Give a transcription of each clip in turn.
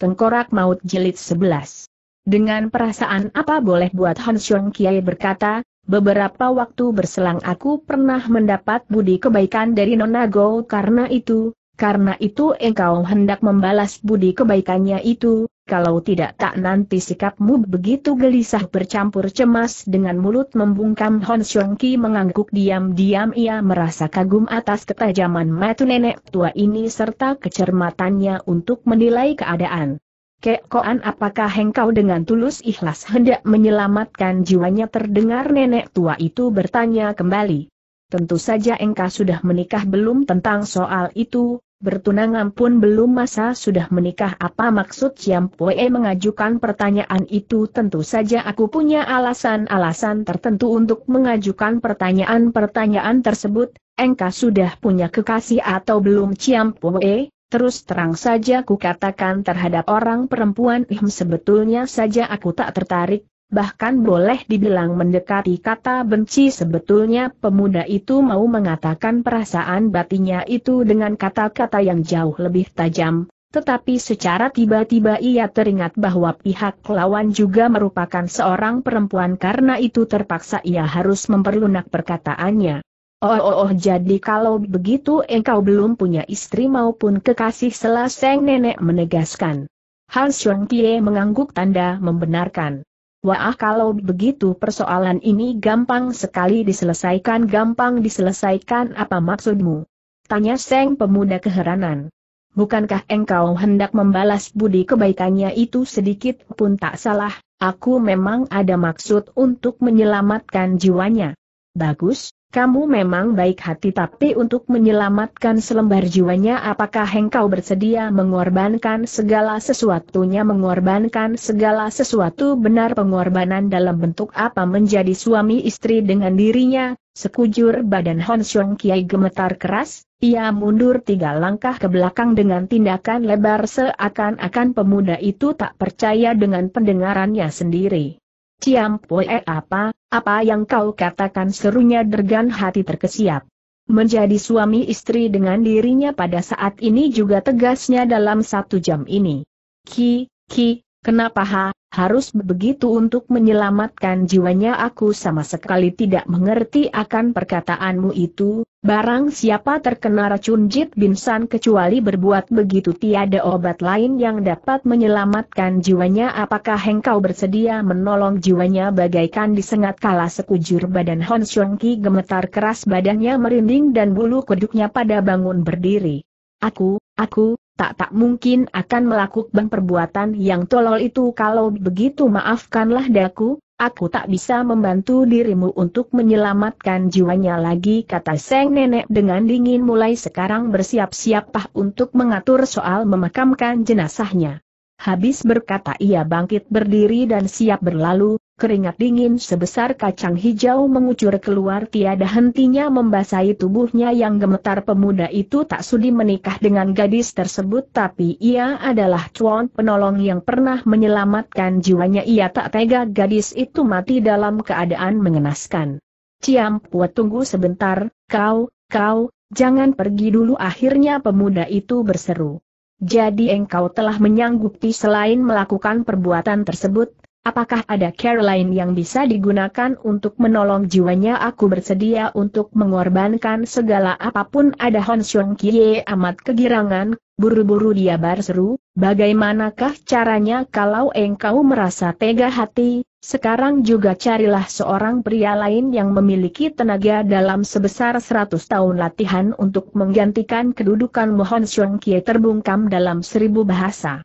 Tengkorak Maut jelit 11. Dengan perasaan apa boleh buat Han Xiong Kiai berkata, beberapa waktu berselang aku pernah mendapat budi kebaikan dari Nona Go karena itu, karena itu engkau hendak membalas budi kebaikannya itu, kalau tidak tak nanti sikapmu begitu gelisah bercampur cemas dengan mulut membungkam Hon Xiong Ki mengangguk diam-diam ia merasa kagum atas ketajaman mata nenek tua ini serta kecermatannya untuk menilai keadaan. Kekoan apakah engkau dengan tulus ikhlas hendak menyelamatkan jiwanya terdengar nenek tua itu bertanya kembali. Tentu saja engkau sudah menikah belum tentang soal itu, Bertunangan pun belum masa sudah menikah apa maksud Chiam Pue mengajukan pertanyaan itu tentu saja aku punya alasan-alasan tertentu untuk mengajukan pertanyaan-pertanyaan tersebut, engkau sudah punya kekasih atau belum Chiam Pue? Terus terang saja ku katakan terhadap orang perempuan Ihm sebetulnya saja aku tak tertarik, bahkan boleh dibilang mendekati kata benci sebetulnya pemuda itu mau mengatakan perasaan batinya itu dengan kata-kata yang jauh lebih tajam, tetapi secara tiba-tiba ia teringat bahwa pihak lawan juga merupakan seorang perempuan karena itu terpaksa ia harus memperlunak perkataannya. Oh, oh, oh jadi kalau begitu engkau belum punya istri maupun kekasih selaseng nenek menegaskan. Hans Xiong Tie mengangguk tanda membenarkan. Wah kalau begitu persoalan ini gampang sekali diselesaikan gampang diselesaikan apa maksudmu? Tanya Seng pemuda keheranan. Bukankah engkau hendak membalas budi kebaikannya itu sedikit pun tak salah, aku memang ada maksud untuk menyelamatkan jiwanya. Bagus, kamu memang baik hati tapi untuk menyelamatkan selembar jiwanya apakah engkau bersedia mengorbankan segala sesuatunya mengorbankan segala sesuatu benar pengorbanan dalam bentuk apa menjadi suami istri dengan dirinya, sekujur badan Hon Xiong Kiai gemetar keras, ia mundur tiga langkah ke belakang dengan tindakan lebar seakan-akan pemuda itu tak percaya dengan pendengarannya sendiri. Ciam Poe apa, apa yang kau katakan serunya dergan hati terkesiap. Menjadi suami istri dengan dirinya pada saat ini juga tegasnya dalam satu jam ini. Ki, ki, Kenapa ha, harus begitu untuk menyelamatkan jiwanya aku sama sekali tidak mengerti akan perkataanmu itu, barang siapa terkena racun jit binsan kecuali berbuat begitu tiada obat lain yang dapat menyelamatkan jiwanya apakah engkau bersedia menolong jiwanya bagaikan disengat kala sekujur badan Hon Ki gemetar keras badannya merinding dan bulu kuduknya pada bangun berdiri. Aku, aku, tak tak mungkin akan melakukan perbuatan yang tolol itu kalau begitu maafkanlah daku, aku tak bisa membantu dirimu untuk menyelamatkan jiwanya lagi kata Seng Nenek dengan dingin mulai sekarang bersiap-siap untuk mengatur soal memakamkan jenazahnya. Habis berkata ia bangkit berdiri dan siap berlalu, Keringat dingin sebesar kacang hijau mengucur keluar tiada hentinya membasahi tubuhnya yang gemetar pemuda itu tak sudi menikah dengan gadis tersebut tapi ia adalah cuan penolong yang pernah menyelamatkan jiwanya ia tak tega gadis itu mati dalam keadaan mengenaskan. Ciam Puat tunggu sebentar, kau, kau, jangan pergi dulu akhirnya pemuda itu berseru. Jadi engkau telah menyanggupi selain melakukan perbuatan tersebut, Apakah ada care lain yang bisa digunakan untuk menolong jiwanya? Aku bersedia untuk mengorbankan segala apapun. Ada Hon Xiong Kie amat kegirangan, buru-buru dia berseru, bagaimanakah caranya kalau engkau merasa tega hati? Sekarang juga carilah seorang pria lain yang memiliki tenaga dalam sebesar 100 tahun latihan untuk menggantikan kedudukan Hon Xiong Kie terbungkam dalam seribu bahasa.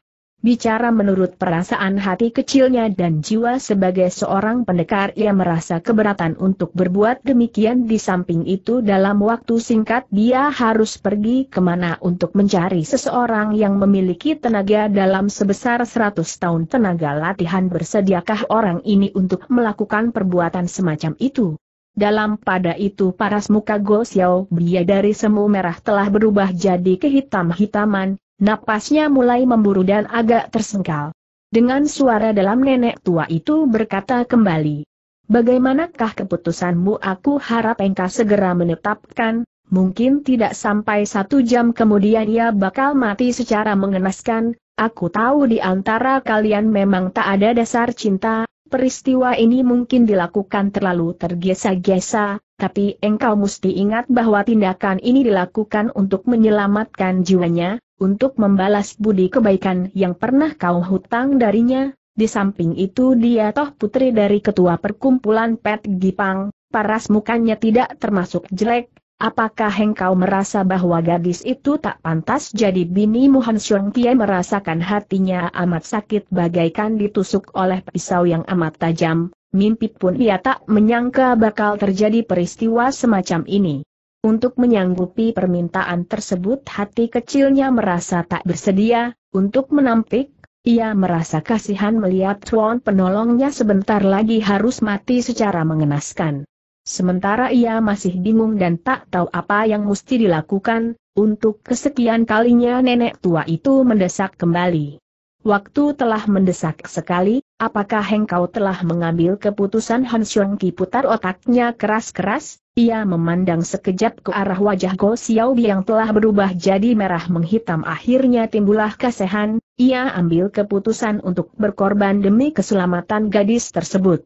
Bicara menurut perasaan hati kecilnya dan jiwa sebagai seorang pendekar ia merasa keberatan untuk berbuat demikian di samping itu dalam waktu singkat dia harus pergi kemana untuk mencari seseorang yang memiliki tenaga dalam sebesar 100 tahun tenaga latihan bersediakah orang ini untuk melakukan perbuatan semacam itu. Dalam pada itu paras muka Go Xiao Bia dari semu merah telah berubah jadi kehitam-hitaman, Napasnya mulai memburu dan agak tersengkal. Dengan suara dalam nenek tua itu berkata kembali. Bagaimanakah keputusanmu aku harap engkau segera menetapkan, mungkin tidak sampai satu jam kemudian ia bakal mati secara mengenaskan, aku tahu di antara kalian memang tak ada dasar cinta, Peristiwa ini mungkin dilakukan terlalu tergesa-gesa, tapi engkau mesti ingat bahwa tindakan ini dilakukan untuk menyelamatkan jiwanya, untuk membalas budi kebaikan yang pernah kau hutang darinya. Di samping itu dia toh putri dari ketua perkumpulan Pet Gipang, paras mukanya tidak termasuk jelek, Apakah engkau merasa bahwa gadis itu tak pantas jadi bini? Muhan Xiong Tie merasakan hatinya amat sakit bagaikan ditusuk oleh pisau yang amat tajam, mimpi pun ia tak menyangka bakal terjadi peristiwa semacam ini. Untuk menyanggupi permintaan tersebut hati kecilnya merasa tak bersedia, untuk menampik, ia merasa kasihan melihat Tuan penolongnya sebentar lagi harus mati secara mengenaskan. Sementara ia masih bingung dan tak tahu apa yang mesti dilakukan, untuk kesekian kalinya nenek tua itu mendesak kembali. Waktu telah mendesak sekali, apakah engkau telah mengambil keputusan Han Xiong Ki putar otaknya keras-keras? Ia memandang sekejap ke arah wajah Go Xiao yang telah berubah jadi merah menghitam akhirnya timbullah kesehan, ia ambil keputusan untuk berkorban demi keselamatan gadis tersebut.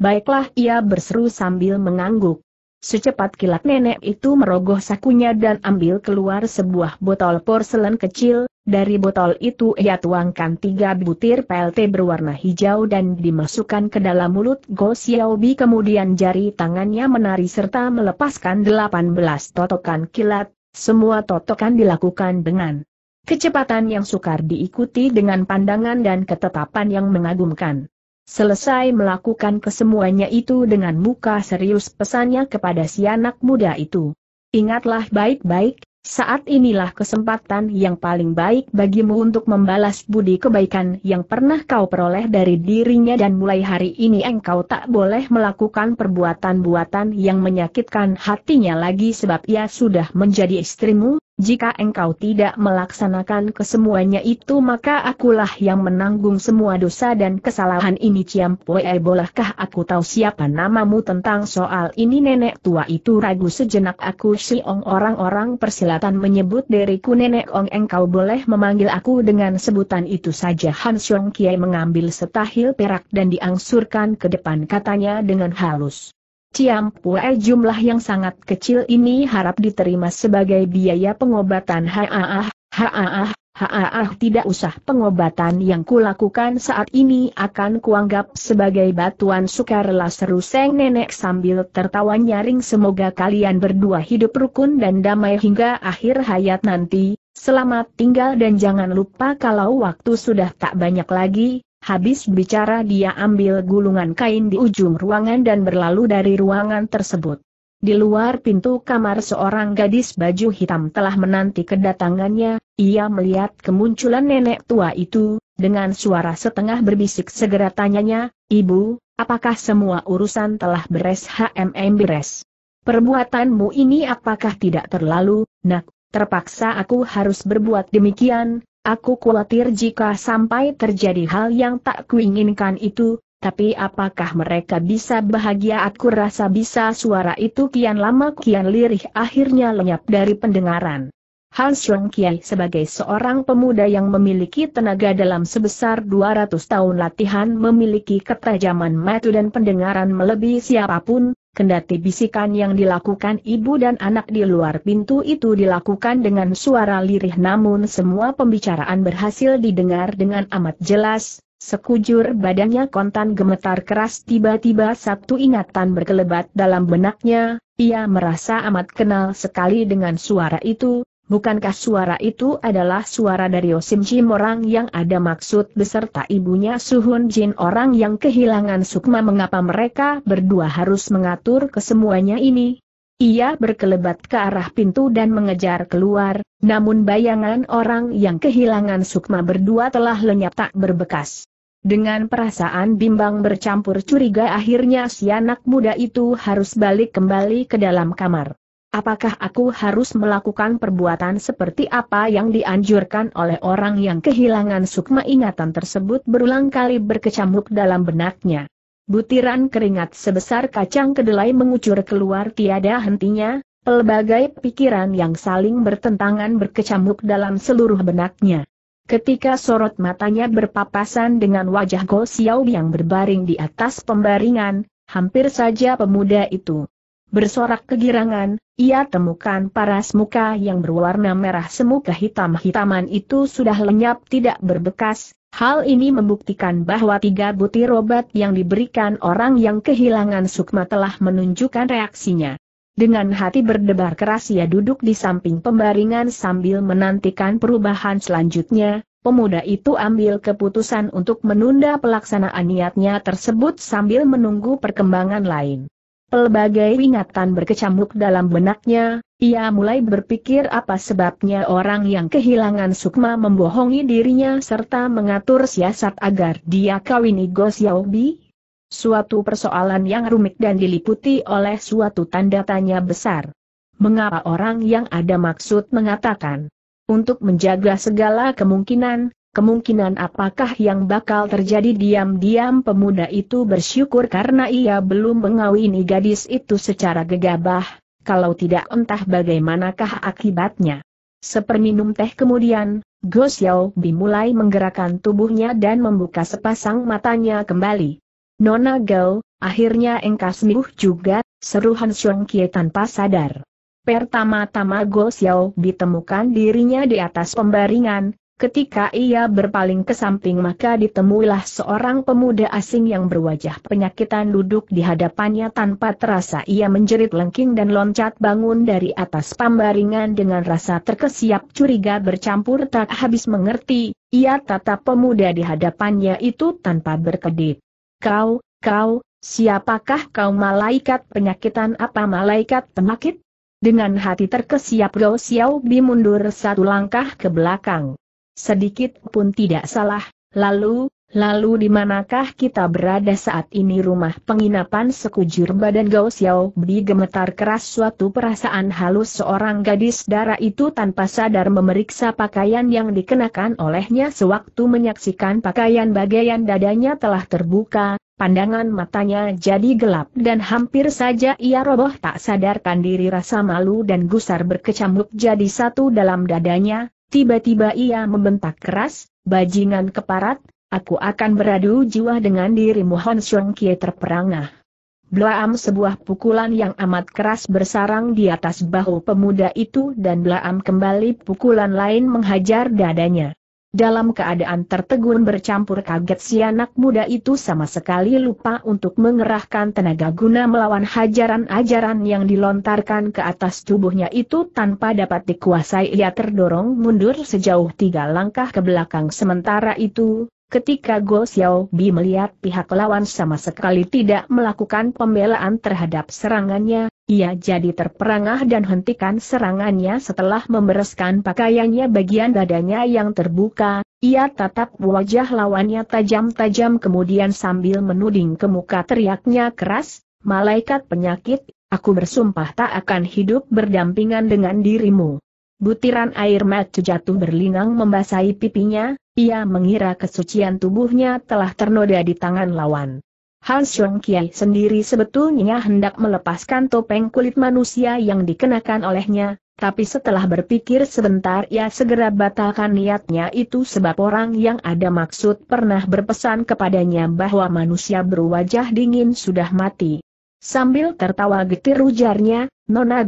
Baiklah ia berseru sambil mengangguk. Secepat kilat nenek itu merogoh sakunya dan ambil keluar sebuah botol porselen kecil, dari botol itu ia tuangkan tiga butir PLT berwarna hijau dan dimasukkan ke dalam mulut Go Xiaobi kemudian jari tangannya menari serta melepaskan delapan belas totokan kilat, semua totokan dilakukan dengan kecepatan yang sukar diikuti dengan pandangan dan ketetapan yang mengagumkan. Selesai melakukan kesemuanya itu dengan muka serius pesannya kepada si anak muda itu. Ingatlah baik-baik, saat inilah kesempatan yang paling baik bagimu untuk membalas budi kebaikan yang pernah kau peroleh dari dirinya dan mulai hari ini engkau tak boleh melakukan perbuatan-buatan yang menyakitkan hatinya lagi sebab ia sudah menjadi istrimu, jika engkau tidak melaksanakan kesemuanya itu maka akulah yang menanggung semua dosa dan kesalahan ini Ciam Poe bolehkah aku tahu siapa namamu tentang soal ini nenek tua itu ragu sejenak aku sih orang-orang persilatan menyebut diriku nenek ong engkau boleh memanggil aku dengan sebutan itu saja Han Xiong Kiai mengambil setahil perak dan diangsurkan ke depan katanya dengan halus. Ciam Pue jumlah yang sangat kecil ini harap diterima sebagai biaya pengobatan Haaah, Haaah, Haaah tidak usah pengobatan yang kulakukan saat ini akan kuanggap sebagai batuan sukarela seru Seng Nenek sambil tertawa nyaring semoga kalian berdua hidup rukun dan damai hingga akhir hayat nanti, selamat tinggal dan jangan lupa kalau waktu sudah tak banyak lagi, Habis bicara dia ambil gulungan kain di ujung ruangan dan berlalu dari ruangan tersebut. Di luar pintu kamar seorang gadis baju hitam telah menanti kedatangannya, ia melihat kemunculan nenek tua itu, dengan suara setengah berbisik segera tanyanya, Ibu, apakah semua urusan telah beres HMM beres? Perbuatanmu ini apakah tidak terlalu, nak, terpaksa aku harus berbuat demikian, Aku khawatir jika sampai terjadi hal yang tak kuinginkan itu, tapi apakah mereka bisa bahagia aku rasa bisa suara itu kian lama kian lirih akhirnya lenyap dari pendengaran. Han Xiong Kiai sebagai seorang pemuda yang memiliki tenaga dalam sebesar 200 tahun latihan memiliki ketajaman mata dan pendengaran melebihi siapapun, kendati bisikan yang dilakukan ibu dan anak di luar pintu itu dilakukan dengan suara lirih namun semua pembicaraan berhasil didengar dengan amat jelas, sekujur badannya kontan gemetar keras tiba-tiba satu ingatan berkelebat dalam benaknya, ia merasa amat kenal sekali dengan suara itu, Bukankah suara itu adalah suara dari Osim Jim orang yang ada maksud beserta ibunya Suhun Jin orang yang kehilangan sukma mengapa mereka berdua harus mengatur kesemuanya ini? Ia berkelebat ke arah pintu dan mengejar keluar, namun bayangan orang yang kehilangan sukma berdua telah lenyap tak berbekas. Dengan perasaan bimbang bercampur curiga akhirnya si anak muda itu harus balik kembali ke dalam kamar. Apakah aku harus melakukan perbuatan seperti apa yang dianjurkan oleh orang yang kehilangan sukma ingatan tersebut berulang kali berkecamuk dalam benaknya? Butiran keringat sebesar kacang kedelai mengucur keluar tiada hentinya, pelbagai pikiran yang saling bertentangan berkecamuk dalam seluruh benaknya. Ketika sorot matanya berpapasan dengan wajah Go Xiao yang berbaring di atas pembaringan, hampir saja pemuda itu Bersorak kegirangan, ia temukan paras muka yang berwarna merah semuka hitam hitaman itu sudah lenyap tidak berbekas, Hal ini membuktikan bahwa tiga butir obat yang diberikan orang yang kehilangan sukma telah menunjukkan reaksinya. Dengan hati berdebar keras ia duduk di samping pembaringan sambil menantikan perubahan selanjutnya, pemuda itu ambil keputusan untuk menunda pelaksanaan niatnya tersebut sambil menunggu perkembangan lain. Pelbagai ingatan berkecamuk dalam benaknya, ia mulai berpikir apa sebabnya orang yang kehilangan sukma membohongi dirinya serta mengatur siasat agar dia kawini Go Xiaobi. Suatu persoalan yang rumit dan diliputi oleh suatu tanda tanya besar. Mengapa orang yang ada maksud mengatakan untuk menjaga segala kemungkinan, Kemungkinan apakah yang bakal terjadi diam-diam pemuda itu bersyukur karena ia belum mengawini gadis itu secara gegabah, kalau tidak entah bagaimanakah akibatnya. Seperminum teh kemudian, Go Xiao Bi mulai menggerakkan tubuhnya dan membuka sepasang matanya kembali. Nona Gao, akhirnya engkau sembuh juga, seru Han Xiong Kie tanpa sadar. Pertama-tama Go Xiao ditemukan dirinya di atas pembaringan, Ketika ia berpaling ke samping maka ditemuilah seorang pemuda asing yang berwajah penyakitan duduk di hadapannya tanpa terasa ia menjerit lengking dan loncat bangun dari atas pambaringan dengan rasa terkesiap curiga bercampur tak habis mengerti, ia tatap pemuda di hadapannya itu tanpa berkedip. Kau, kau, siapakah kau malaikat penyakitan apa malaikat penyakit? Dengan hati terkesiap Gao Xiao Bi mundur satu langkah ke belakang. Sedikit pun tidak salah, lalu, lalu di manakah kita berada saat ini rumah penginapan sekujur badan Gao Xiao Bi gemetar keras suatu perasaan halus seorang gadis darah itu tanpa sadar memeriksa pakaian yang dikenakan olehnya sewaktu menyaksikan pakaian bagian dadanya telah terbuka, Pandangan matanya jadi gelap dan hampir saja ia roboh tak sadarkan diri rasa malu dan gusar berkecamuk jadi satu dalam dadanya, Tiba-tiba ia membentak keras, bajingan keparat, aku akan beradu jiwa dengan dirimu Hon Xiong Kie terperangah. Blaam sebuah pukulan yang amat keras bersarang di atas bahu pemuda itu dan Blaam kembali pukulan lain menghajar dadanya. Dalam keadaan tertegun bercampur kaget si anak muda itu sama sekali lupa untuk mengerahkan tenaga guna melawan hajaran-ajaran yang dilontarkan ke atas tubuhnya itu tanpa dapat dikuasai ia terdorong mundur sejauh tiga langkah ke belakang sementara itu, Ketika Go Xiao Bi melihat pihak lawan sama sekali tidak melakukan pembelaan terhadap serangannya, ia jadi terperangah dan hentikan serangannya setelah membereskan pakaiannya bagian dadanya yang terbuka, ia tatap wajah lawannya tajam-tajam kemudian sambil menuding ke muka teriaknya keras, Malaikat penyakit, aku bersumpah tak akan hidup berdampingan dengan dirimu. Butiran air mata jatuh berlinang membasahi pipinya, ia mengira kesucian tubuhnya telah ternoda di tangan lawan. Han Xiong Kiai sendiri sebetulnya hendak melepaskan topeng kulit manusia yang dikenakan olehnya, tapi setelah berpikir sebentar ia segera batalkan niatnya itu sebab orang yang ada maksud pernah berpesan kepadanya bahwa manusia berwajah dingin sudah mati. Sambil tertawa getir ujarnya, Nona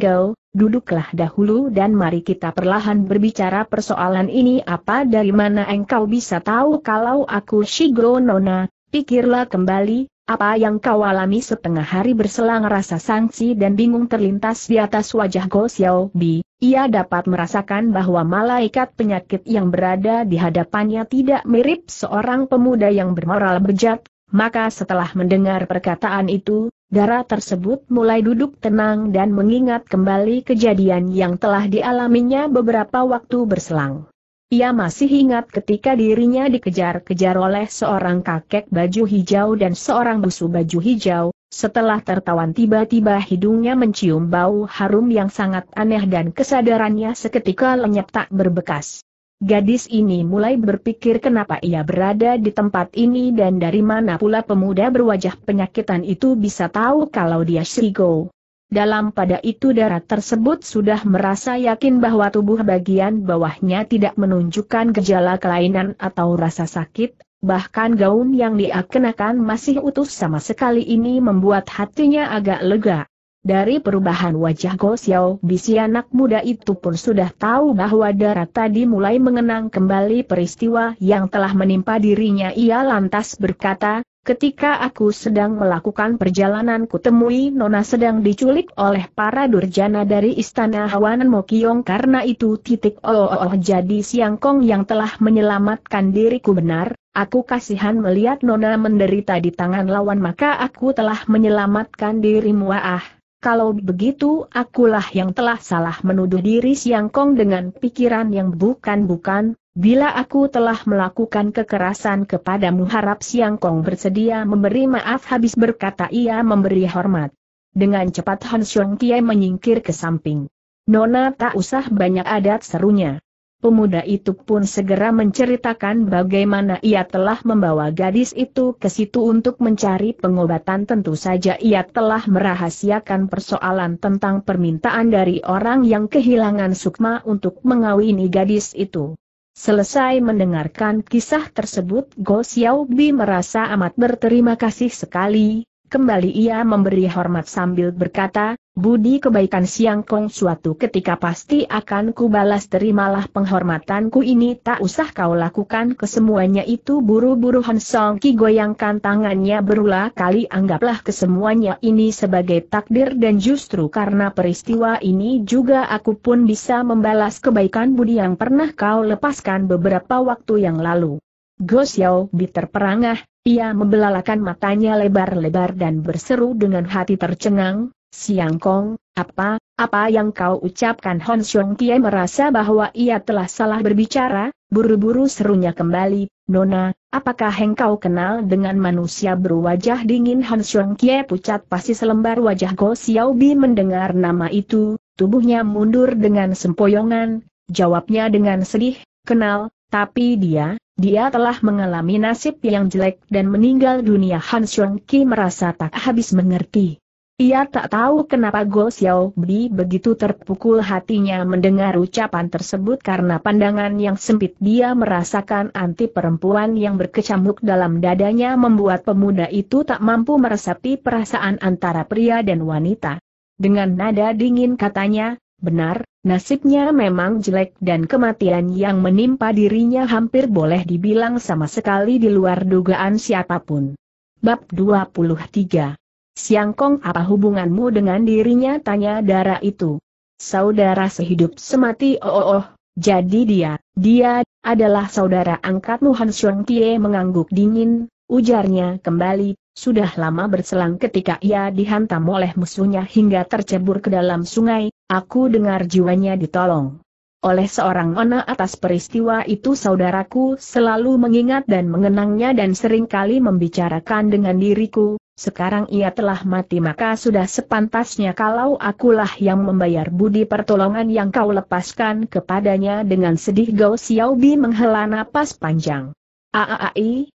duduklah dahulu dan mari kita perlahan berbicara persoalan ini apa dari mana engkau bisa tahu kalau aku Shigro Nona, pikirlah kembali, apa yang kau alami setengah hari berselang rasa sangsi dan bingung terlintas di atas wajah Go Xiao Bi, ia dapat merasakan bahwa malaikat penyakit yang berada di hadapannya tidak mirip seorang pemuda yang bermoral bejat, maka setelah mendengar perkataan itu, darah tersebut mulai duduk tenang dan mengingat kembali kejadian yang telah dialaminya beberapa waktu berselang. Ia masih ingat ketika dirinya dikejar-kejar oleh seorang kakek baju hijau dan seorang busu baju hijau, setelah tertawan tiba-tiba hidungnya mencium bau harum yang sangat aneh dan kesadarannya seketika lenyap tak berbekas. Gadis ini mulai berpikir kenapa ia berada di tempat ini dan dari mana pula pemuda berwajah penyakitan itu bisa tahu kalau dia Shigo. Dalam pada itu darah tersebut sudah merasa yakin bahwa tubuh bagian bawahnya tidak menunjukkan gejala kelainan atau rasa sakit, bahkan gaun yang dia kenakan masih utuh sama sekali ini membuat hatinya agak lega. Dari perubahan wajah Go Xiao Bisi anak muda itu pun sudah tahu bahwa darah tadi mulai mengenang kembali peristiwa yang telah menimpa dirinya ia lantas berkata, ketika aku sedang melakukan perjalanan kutemui Nona sedang diculik oleh para durjana dari istana Hawanan Mokiong karena itu titik oh, oh, oh jadi Siangkong yang telah menyelamatkan diriku benar, Aku kasihan melihat Nona menderita di tangan lawan maka aku telah menyelamatkan dirimu ah. Kalau begitu akulah yang telah salah menuduh diri Siang Kong dengan pikiran yang bukan-bukan, bila aku telah melakukan kekerasan kepadamu harap Siang Kong bersedia memberi maaf habis berkata ia memberi hormat. Dengan cepat Han Xiong Kie menyingkir ke samping. Nona tak usah banyak adat serunya. Pemuda itu pun segera menceritakan bagaimana ia telah membawa gadis itu ke situ untuk mencari pengobatan tentu saja ia telah merahasiakan persoalan tentang permintaan dari orang yang kehilangan sukma untuk mengawini gadis itu. Selesai mendengarkan kisah tersebut Go Xiaobi merasa amat berterima kasih sekali, kembali ia memberi hormat sambil berkata, Budi kebaikan Siang Kong suatu ketika pasti akan kubalas terimalah penghormatanku ini tak usah kau lakukan kesemuanya itu buru-buru Song Ki goyangkan tangannya berulah kali anggaplah kesemuanya ini sebagai takdir dan justru karena peristiwa ini juga aku pun bisa membalas kebaikan Budi yang pernah kau lepaskan beberapa waktu yang lalu. Go Xiao Bi terperangah, ia membelalakan matanya lebar-lebar dan berseru dengan hati tercengang, Siang Kong, apa, apa yang kau ucapkan Hon Xiong Kie merasa bahwa ia telah salah berbicara, buru-buru serunya kembali, Nona, apakah engkau kenal dengan manusia berwajah dingin Hon Xiong Kie pucat pasti selembar wajah Go Xiao Bi mendengar nama itu, tubuhnya mundur dengan sempoyongan, jawabnya dengan sedih, kenal, tapi dia, dia telah mengalami nasib yang jelek dan meninggal dunia Han Xiong Ki merasa tak habis mengerti. Ia tak tahu kenapa Go Xiao Bi begitu terpukul hatinya mendengar ucapan tersebut karena pandangan yang sempit dia merasakan anti perempuan yang berkecamuk dalam dadanya membuat pemuda itu tak mampu meresapi perasaan antara pria dan wanita. Dengan nada dingin katanya, benar, nasibnya memang jelek dan kematian yang menimpa dirinya hampir boleh dibilang sama sekali di luar dugaan siapapun. Bab 23 Siang Kong apa hubunganmu dengan dirinya tanya darah itu. Saudara sehidup semati oh oh oh, jadi dia, dia, adalah saudara angkatmu Han Xiong Tie mengangguk dingin, ujarnya kembali, sudah lama berselang ketika ia dihantam oleh musuhnya hingga tercebur ke dalam sungai, aku dengar jiwanya ditolong. Oleh seorang ona atas peristiwa itu saudaraku selalu mengingat dan mengenangnya dan seringkali membicarakan dengan diriku, sekarang ia telah mati maka sudah sepantasnya kalau akulah yang membayar budi pertolongan yang kau lepaskan kepadanya dengan sedih Gao Xiaobi menghela napas panjang. Aaai,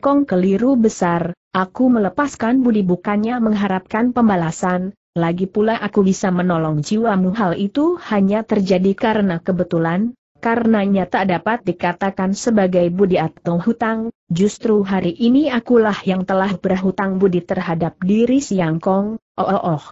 Kong keliru besar, aku melepaskan budi bukannya mengharapkan pembalasan, lagi pula aku bisa menolong jiwamu hal itu hanya terjadi karena kebetulan, karenanya tak dapat dikatakan sebagai budi atau hutang, justru hari ini akulah yang telah berhutang budi terhadap diri Siang Kong, oh oh oh.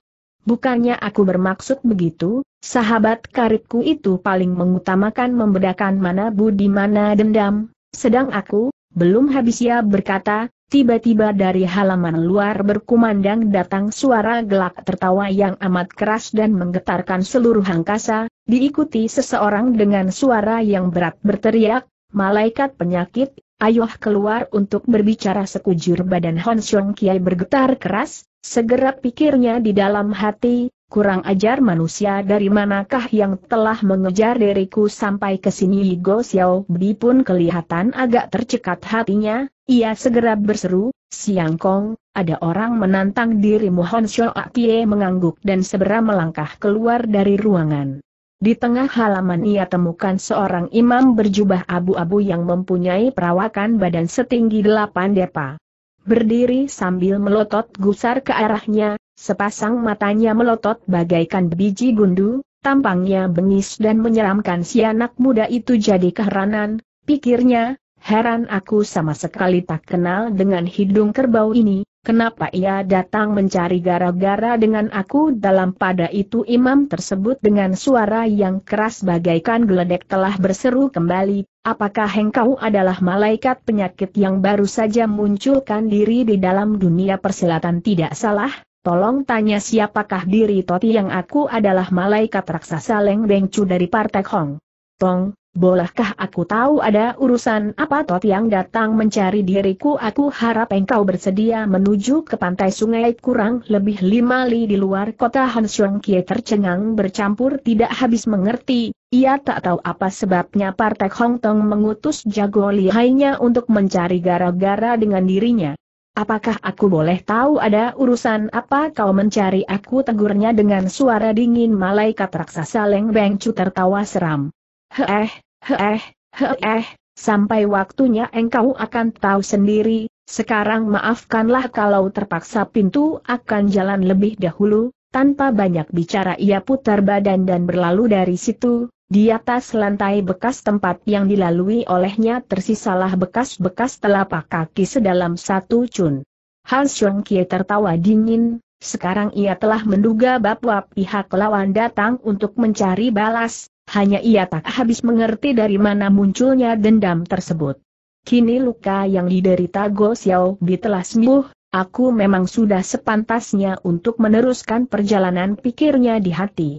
Bukannya aku bermaksud begitu, sahabat karibku itu paling mengutamakan membedakan mana budi mana dendam, sedang aku, belum habis ia berkata, Tiba-tiba dari halaman luar berkumandang datang suara gelak tertawa yang amat keras dan menggetarkan seluruh angkasa, diikuti seseorang dengan suara yang berat berteriak, malaikat penyakit, Ayuh keluar untuk berbicara sekujur badan Hon Xiong Kiai bergetar keras, segera pikirnya di dalam hati, kurang ajar manusia dari manakah yang telah mengejar diriku sampai ke sini Go Xiao Bi pun kelihatan agak tercekat hatinya, ia segera berseru, Siang Kong, ada orang menantang dirimu Hon Xiao Kiai mengangguk dan segera melangkah keluar dari ruangan. Di tengah halaman ia temukan seorang imam berjubah abu-abu yang mempunyai perawakan badan setinggi delapan depa. Berdiri sambil melotot gusar ke arahnya, sepasang matanya melotot bagaikan biji gundu, tampangnya bengis dan menyeramkan si anak muda itu jadi keheranan, pikirnya, heran aku sama sekali tak kenal dengan hidung kerbau ini, Kenapa ia datang mencari gara-gara dengan aku dalam pada itu imam tersebut dengan suara yang keras bagaikan geledek telah berseru kembali, apakah engkau adalah malaikat penyakit yang baru saja munculkan diri di dalam dunia persilatan tidak salah? Tolong tanya siapakah diri Toti yang aku adalah malaikat raksasa Leng Bengcu dari Partai Hong. Tong, bolehkah aku tahu ada urusan apa Tot yang datang mencari diriku? Aku harap engkau bersedia menuju ke pantai sungai kurang lebih lima li di luar kota Hansuang Kie tercengang bercampur tidak habis mengerti. Ia tak tahu apa sebabnya Partai Hong Tong mengutus jago lihainya untuk mencari gara-gara dengan dirinya. Apakah aku boleh tahu ada urusan apa kau mencari aku tegurnya dengan suara dingin malaikat raksasa Leng Beng Cu tertawa seram. Heh, heh, heh, sampai waktunya engkau akan tahu sendiri, sekarang maafkanlah kalau terpaksa pintu akan jalan lebih dahulu, tanpa banyak bicara ia putar badan dan berlalu dari situ, di atas lantai bekas tempat yang dilalui olehnya tersisalah bekas-bekas telapak kaki sedalam satu cun. Han Xiong Kie tertawa dingin, sekarang ia telah menduga bahwa pihak lawan datang untuk mencari balas, hanya ia tak habis mengerti dari mana munculnya dendam tersebut. Kini luka yang diderita Go Xiao Bi telah sembuh, aku memang sudah sepantasnya untuk meneruskan perjalanan pikirnya di hati.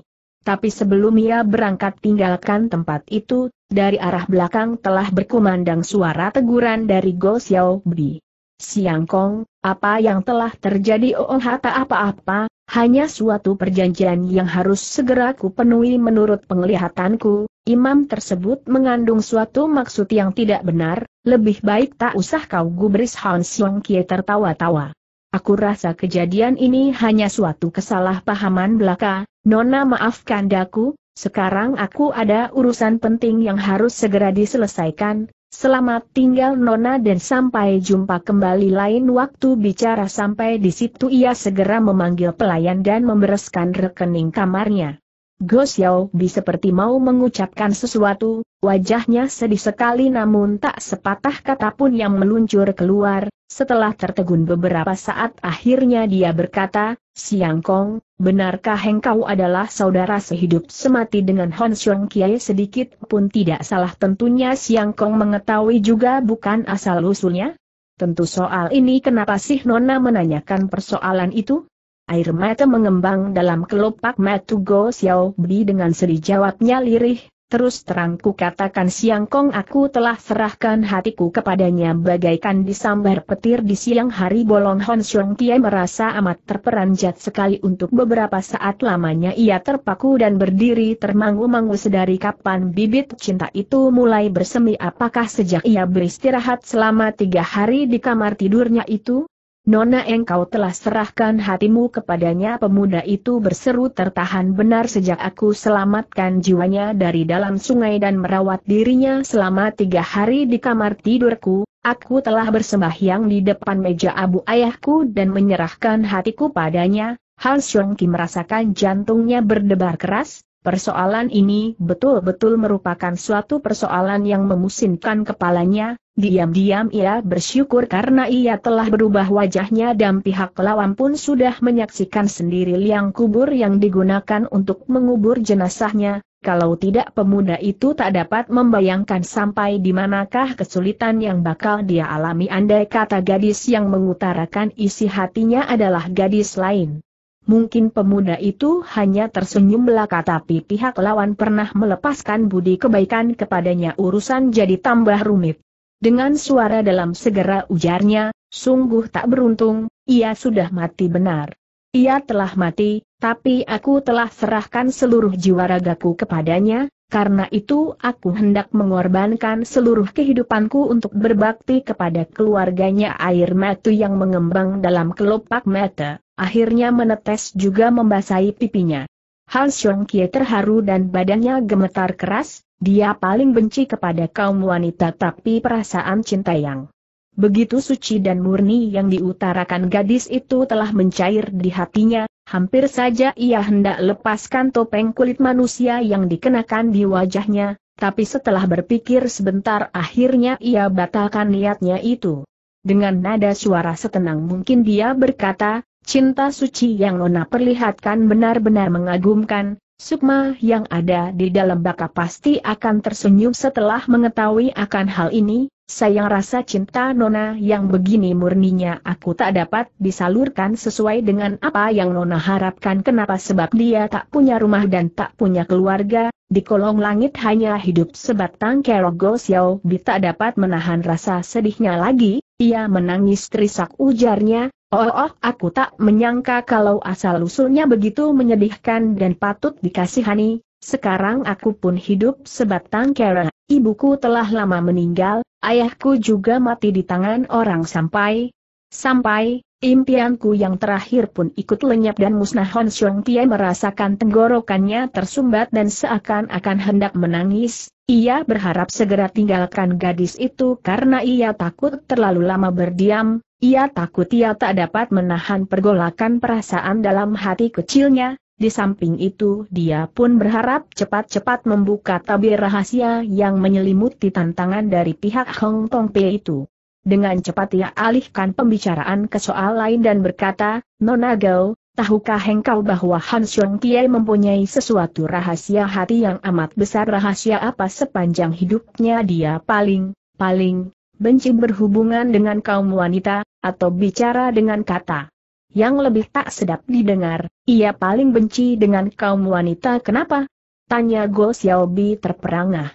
Tapi sebelum ia berangkat tinggalkan tempat itu, dari arah belakang telah berkumandang suara teguran dari Go Xiao Bi. Siang Kong, apa yang telah terjadi Oh, oh Hata apa-apa, hanya suatu perjanjian yang harus segera kupenuhi menurut penglihatanku, imam tersebut mengandung suatu maksud yang tidak benar, lebih baik tak usah kau gubris Han Siong Kie tertawa-tawa. Aku rasa kejadian ini hanya suatu kesalahpahaman belaka, Nona maafkan daku, sekarang aku ada urusan penting yang harus segera diselesaikan, Selamat tinggal Nona dan sampai jumpa kembali lain waktu bicara sampai di situ ia segera memanggil pelayan dan membereskan rekening kamarnya. Go Xiao Bi seperti mau mengucapkan sesuatu, wajahnya sedih sekali namun tak sepatah kata pun yang meluncur keluar, setelah tertegun beberapa saat akhirnya dia berkata, Siang Kong, benarkah engkau adalah saudara sehidup semati dengan Hon Xiong Kiai sedikit pun tidak salah tentunya Siang Kong mengetahui juga bukan asal-usulnya? Tentu soal ini kenapa sih Nona menanyakan persoalan itu? Air mata mengembang dalam kelopak Go Xiao Bi dengan sedih jawabnya lirih, Terus terang ku katakan siang kong aku telah serahkan hatiku kepadanya bagaikan disambar petir di siang hari bolong Hon Xiong Tie merasa amat terperanjat sekali untuk beberapa saat lamanya ia terpaku dan berdiri termangu-mangu sedari kapan bibit cinta itu mulai bersemi apakah sejak ia beristirahat selama tiga hari di kamar tidurnya itu? Nona engkau telah serahkan hatimu kepadanya pemuda itu berseru tertahan benar sejak aku selamatkan jiwanya dari dalam sungai dan merawat dirinya selama tiga hari di kamar tidurku, aku telah bersembahyang di depan meja abu ayahku dan menyerahkan hatiku padanya, Hal Ki merasakan jantungnya berdebar keras, Persoalan ini betul-betul merupakan suatu persoalan yang memusinkan kepalanya, diam-diam ia bersyukur karena ia telah berubah wajahnya dan pihak lawan pun sudah menyaksikan sendiri liang kubur yang digunakan untuk mengubur jenazahnya, kalau tidak pemuda itu tak dapat membayangkan sampai di manakah kesulitan yang bakal dia alami andai kata gadis yang mengutarakan isi hatinya adalah gadis lain. Mungkin pemuda itu hanya tersenyum belaka tapi pihak lawan pernah melepaskan budi kebaikan kepadanya urusan jadi tambah rumit. Dengan suara dalam segera ujarnya, sungguh tak beruntung, ia sudah mati benar. Ia telah mati, tapi aku telah serahkan seluruh jiwa ragaku kepadanya, karena itu aku hendak mengorbankan seluruh kehidupanku untuk berbakti kepada keluarganya air matu yang mengembang dalam kelopak mata akhirnya menetes juga membasahi pipinya. Han Xiong Kie terharu dan badannya gemetar keras, dia paling benci kepada kaum wanita tapi perasaan cinta yang begitu suci dan murni yang diutarakan gadis itu telah mencair di hatinya, hampir saja ia hendak lepaskan topeng kulit manusia yang dikenakan di wajahnya, tapi setelah berpikir sebentar akhirnya ia batalkan niatnya itu. Dengan nada suara setenang mungkin dia berkata, Cinta suci yang Nona perlihatkan benar-benar mengagumkan, Sukma yang ada di dalam baka pasti akan tersenyum setelah mengetahui akan hal ini, sayang rasa cinta Nona yang begini murninya aku tak dapat disalurkan sesuai dengan apa yang Nona harapkan kenapa sebab dia tak punya rumah dan tak punya keluarga, di kolong langit hanya hidup sebatang kerogo Xiao Bi tak dapat menahan rasa sedihnya lagi, ia menangis trisak ujarnya, Oh, oh aku tak menyangka kalau asal-usulnya begitu menyedihkan dan patut dikasihani, sekarang aku pun hidup sebatang kera. Ibuku telah lama meninggal, ayahku juga mati di tangan orang sampai. Sampai, impianku yang terakhir pun ikut lenyap dan musnah Hon Xiong Pie merasakan tenggorokannya tersumbat dan seakan-akan hendak menangis. Ia berharap segera tinggalkan gadis itu karena ia takut terlalu lama berdiam, ia takut ia tak dapat menahan pergolakan perasaan dalam hati kecilnya, di samping itu dia pun berharap cepat-cepat membuka tabir rahasia yang menyelimuti tantangan dari pihak Hong Tong Pei itu. Dengan cepat ia alihkan pembicaraan ke soal lain dan berkata, Nona tahukah engkau bahwa Han Xiong Tie mempunyai sesuatu rahasia hati yang amat besar rahasia apa sepanjang hidupnya dia paling, paling, benci berhubungan dengan kaum wanita, atau bicara dengan kata. Yang lebih tak sedap didengar, ia paling benci dengan kaum wanita kenapa? Tanya Go Xiaobi terperangah.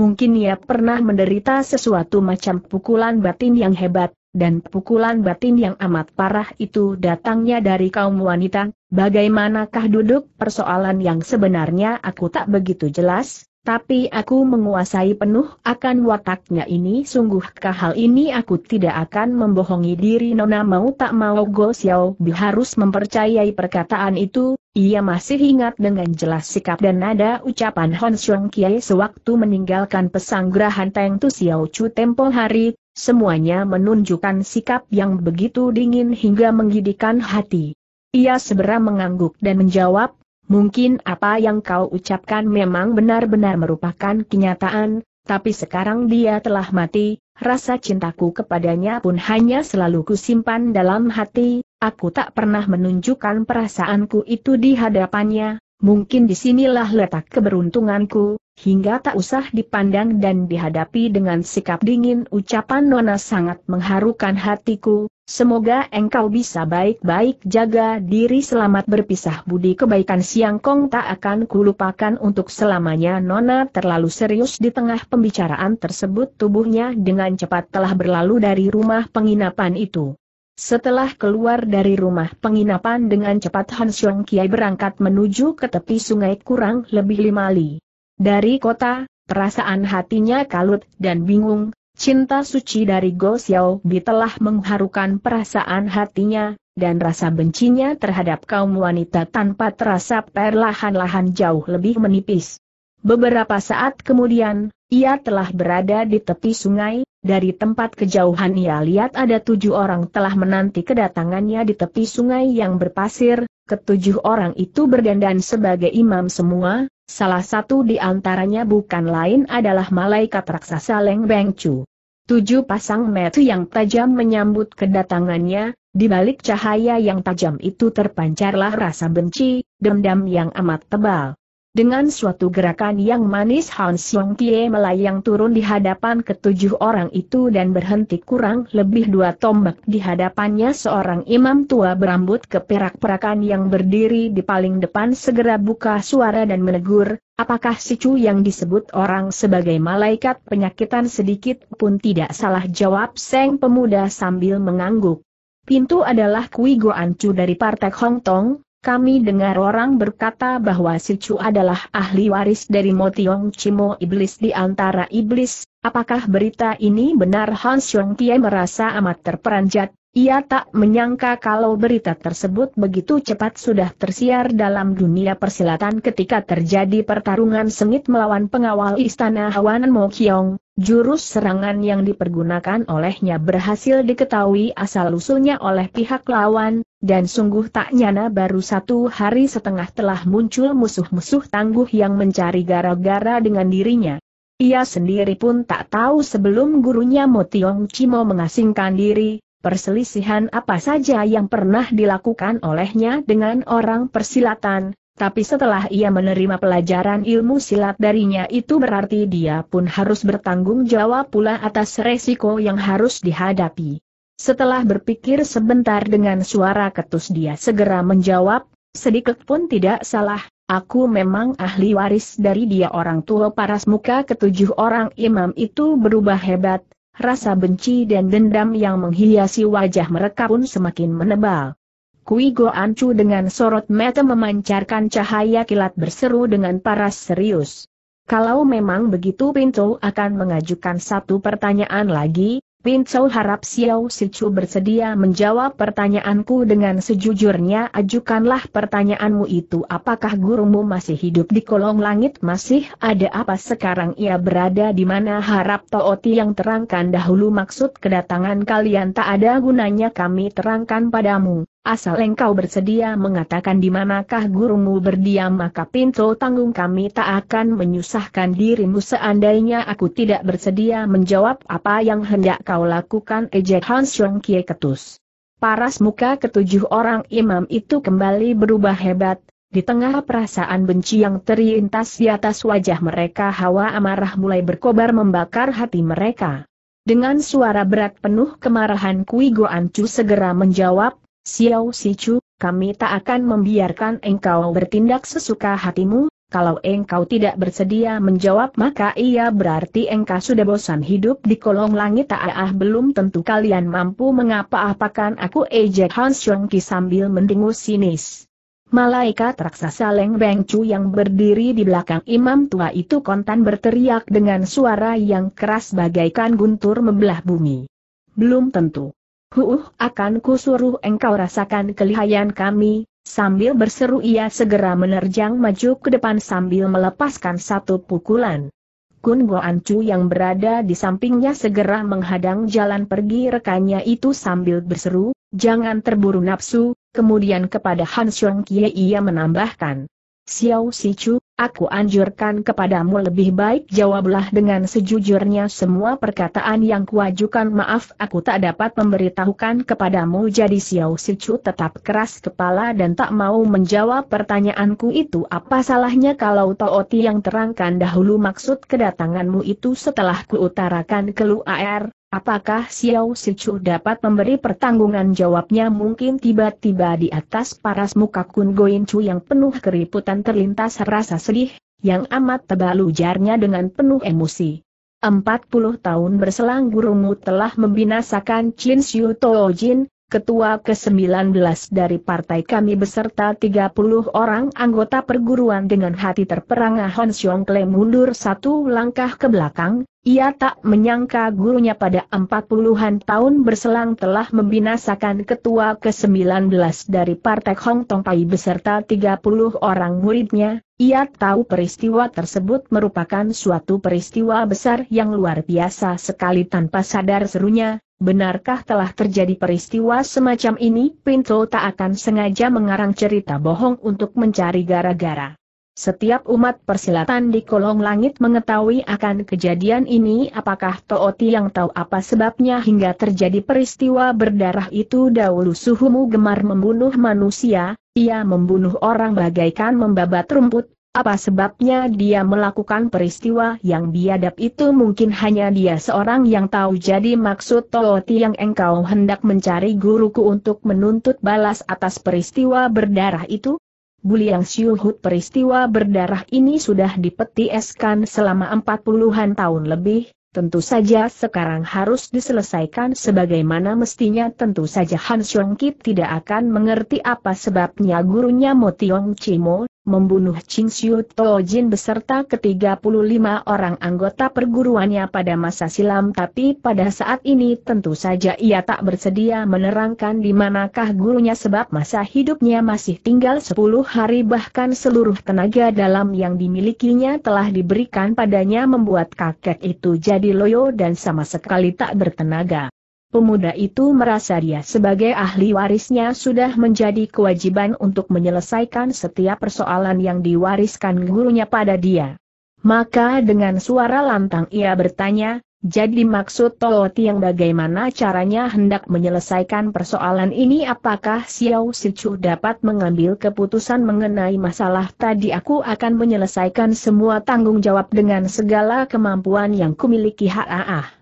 Mungkin ia pernah menderita sesuatu macam pukulan batin yang hebat, dan pukulan batin yang amat parah itu datangnya dari kaum wanita, bagaimanakah duduk persoalan yang sebenarnya aku tak begitu jelas? tapi aku menguasai penuh akan wataknya ini sungguhkah hal ini aku tidak akan membohongi diri Nona mau tak mau Go Xiao Bi harus mempercayai perkataan itu, ia masih ingat dengan jelas sikap dan nada ucapan Hon Xiong Kiai sewaktu meninggalkan pesanggrahan Teng Tu Xiao Chu tempo hari, semuanya menunjukkan sikap yang begitu dingin hingga menggidikan hati. Ia segera mengangguk dan menjawab, Mungkin apa yang kau ucapkan memang benar-benar merupakan kenyataan, tapi sekarang dia telah mati, rasa cintaku kepadanya pun hanya selalu kusimpan dalam hati, aku tak pernah menunjukkan perasaanku itu di hadapannya, mungkin disinilah letak keberuntunganku, hingga tak usah dipandang dan dihadapi dengan sikap dingin ucapan Nona sangat mengharukan hatiku, Semoga engkau bisa baik-baik jaga diri selamat berpisah budi kebaikan Siang Kong tak akan kulupakan untuk selamanya Nona terlalu serius di tengah pembicaraan tersebut tubuhnya dengan cepat telah berlalu dari rumah penginapan itu. Setelah keluar dari rumah penginapan dengan cepat Han Xiong Kiai berangkat menuju ke tepi sungai kurang lebih lima li. Dari kota, perasaan hatinya kalut dan bingung, Cinta suci dari Go Bi telah mengharukan perasaan hatinya, dan rasa bencinya terhadap kaum wanita tanpa terasa perlahan-lahan jauh lebih menipis. Beberapa saat kemudian, ia telah berada di tepi sungai, dari tempat kejauhan ia lihat ada tujuh orang telah menanti kedatangannya di tepi sungai yang berpasir, ketujuh orang itu berdandan sebagai imam semua, Salah satu di antaranya bukan lain adalah malaikat raksasa Leng Beng Chu. Tujuh pasang mata yang tajam menyambut kedatangannya, di balik cahaya yang tajam itu terpancarlah rasa benci, dendam yang amat tebal. Dengan suatu gerakan yang manis Han Xiong Tie melayang turun di hadapan ketujuh orang itu dan berhenti kurang lebih dua tombak di hadapannya seorang imam tua berambut keperak-perakan yang berdiri di paling depan segera buka suara dan menegur, apakah si Chu yang disebut orang sebagai malaikat penyakitan sedikit pun tidak salah jawab Seng pemuda sambil mengangguk. Pintu adalah Kui Goan Chu dari Partai Hong Tong, kami dengar orang berkata bahwa si Chu adalah ahli waris dari Motiong Cimo Iblis di antara Iblis, apakah berita ini benar Han Xiong Tie merasa amat terperanjat, ia tak menyangka kalau berita tersebut begitu cepat sudah tersiar dalam dunia persilatan ketika terjadi pertarungan sengit melawan pengawal istana Mo Kiong. Jurus serangan yang dipergunakan olehnya berhasil diketahui asal-usulnya oleh pihak lawan, dan sungguh tak nyana baru satu hari setengah telah muncul musuh-musuh tangguh yang mencari gara-gara dengan dirinya. Ia sendiri pun tak tahu sebelum gurunya Motiong Cimo mengasingkan diri, perselisihan apa saja yang pernah dilakukan olehnya dengan orang persilatan, tapi setelah ia menerima pelajaran ilmu silat darinya itu berarti dia pun harus bertanggung jawab pula atas resiko yang harus dihadapi. Setelah berpikir sebentar dengan suara ketus dia segera menjawab, sedikit pun tidak salah, aku memang ahli waris dari dia orang tua paras muka ketujuh orang imam itu berubah hebat, rasa benci dan dendam yang menghiasi wajah mereka pun semakin menebal. Kui Go Ancu dengan sorot mata memancarkan cahaya kilat berseru dengan paras serius. Kalau memang begitu Pinto akan mengajukan satu pertanyaan lagi, Pinto harap Xiao Sichu bersedia menjawab pertanyaanku dengan sejujurnya ajukanlah pertanyaanmu itu apakah gurumu masih hidup di kolong langit masih ada apa sekarang ia berada di mana harap Tooti yang terangkan dahulu maksud kedatangan kalian tak ada gunanya kami terangkan padamu asal engkau bersedia mengatakan di manakah gurumu berdiam maka pintu tanggung kami tak akan menyusahkan dirimu seandainya aku tidak bersedia menjawab apa yang hendak kau lakukan ejek Hans Xiong Kie ketus. Paras muka ketujuh orang imam itu kembali berubah hebat, di tengah perasaan benci yang terintas di atas wajah mereka hawa amarah mulai berkobar membakar hati mereka. Dengan suara berat penuh kemarahan Kui Goan Chu segera menjawab, Xiao Sichu, kami tak akan membiarkan engkau bertindak sesuka hatimu, kalau engkau tidak bersedia menjawab maka ia berarti engkau sudah bosan hidup di kolong langit tak ah, ah, belum tentu kalian mampu mengapa apakan aku ejek eh, Hans Xiong Ki sambil mendengus sinis. Malaikat raksasa Leng Beng Chu yang berdiri di belakang imam tua itu kontan berteriak dengan suara yang keras bagaikan guntur membelah bumi. Belum tentu. Huuh, akan kusuruh engkau rasakan kelihayan kami, sambil berseru ia segera menerjang maju ke depan sambil melepaskan satu pukulan. Kun Chu yang berada di sampingnya segera menghadang jalan pergi rekannya itu sambil berseru, jangan terburu nafsu, kemudian kepada Han Xiong Kie ia menambahkan, Xiao Sichu, aku anjurkan kepadamu lebih baik jawablah dengan sejujurnya semua perkataan yang kuajukan maaf aku tak dapat memberitahukan kepadamu jadi Xiao Sichu tetap keras kepala dan tak mau menjawab pertanyaanku itu apa salahnya kalau Tooti yang terangkan dahulu maksud kedatanganmu itu setelah kuutarakan ke Luar, Apakah Xiao Sichu dapat memberi pertanggungan jawabnya mungkin tiba-tiba di atas paras muka Kun Goin Chu yang penuh keriputan terlintas rasa sedih, yang amat tebal ujarnya dengan penuh emosi. Empat puluh tahun berselang gurumu telah membinasakan Chin Xiu Jin, ketua ke-19 dari partai kami beserta 30 orang anggota perguruan dengan hati terperangah, Hon Xiong Kle mundur satu langkah ke belakang, ia tak menyangka gurunya pada 40-an tahun berselang telah membinasakan ketua ke-19 dari partai Hong Tong Pai beserta 30 orang muridnya, ia tahu peristiwa tersebut merupakan suatu peristiwa besar yang luar biasa sekali tanpa sadar serunya, Benarkah telah terjadi peristiwa semacam ini? Pinto tak akan sengaja mengarang cerita bohong untuk mencari gara-gara. Setiap umat persilatan di kolong langit mengetahui akan kejadian ini apakah Tooti yang tahu apa sebabnya hingga terjadi peristiwa berdarah itu dahulu suhumu gemar membunuh manusia, ia membunuh orang bagaikan membabat rumput, apa sebabnya dia melakukan peristiwa yang biadab itu mungkin hanya dia seorang yang tahu jadi maksud Tooti yang engkau hendak mencari guruku untuk menuntut balas atas peristiwa berdarah itu? Buliang Siuhut peristiwa berdarah ini sudah dipetieskan selama empat puluhan tahun lebih, tentu saja sekarang harus diselesaikan sebagaimana mestinya tentu saja Han Xiong Kit tidak akan mengerti apa sebabnya gurunya Mo Tiong Chimo membunuh Ching Tojin Jin beserta ke-35 orang anggota perguruannya pada masa silam tapi pada saat ini tentu saja ia tak bersedia menerangkan di manakah gurunya sebab masa hidupnya masih tinggal 10 hari bahkan seluruh tenaga dalam yang dimilikinya telah diberikan padanya membuat kakek itu jadi loyo dan sama sekali tak bertenaga. Pemuda itu merasa dia sebagai ahli warisnya sudah menjadi kewajiban untuk menyelesaikan setiap persoalan yang diwariskan gurunya pada dia. Maka dengan suara lantang ia bertanya, jadi maksud Tooti yang bagaimana caranya hendak menyelesaikan persoalan ini apakah Xiao Sichu dapat mengambil keputusan mengenai masalah tadi aku akan menyelesaikan semua tanggung jawab dengan segala kemampuan yang kumiliki ha'ah.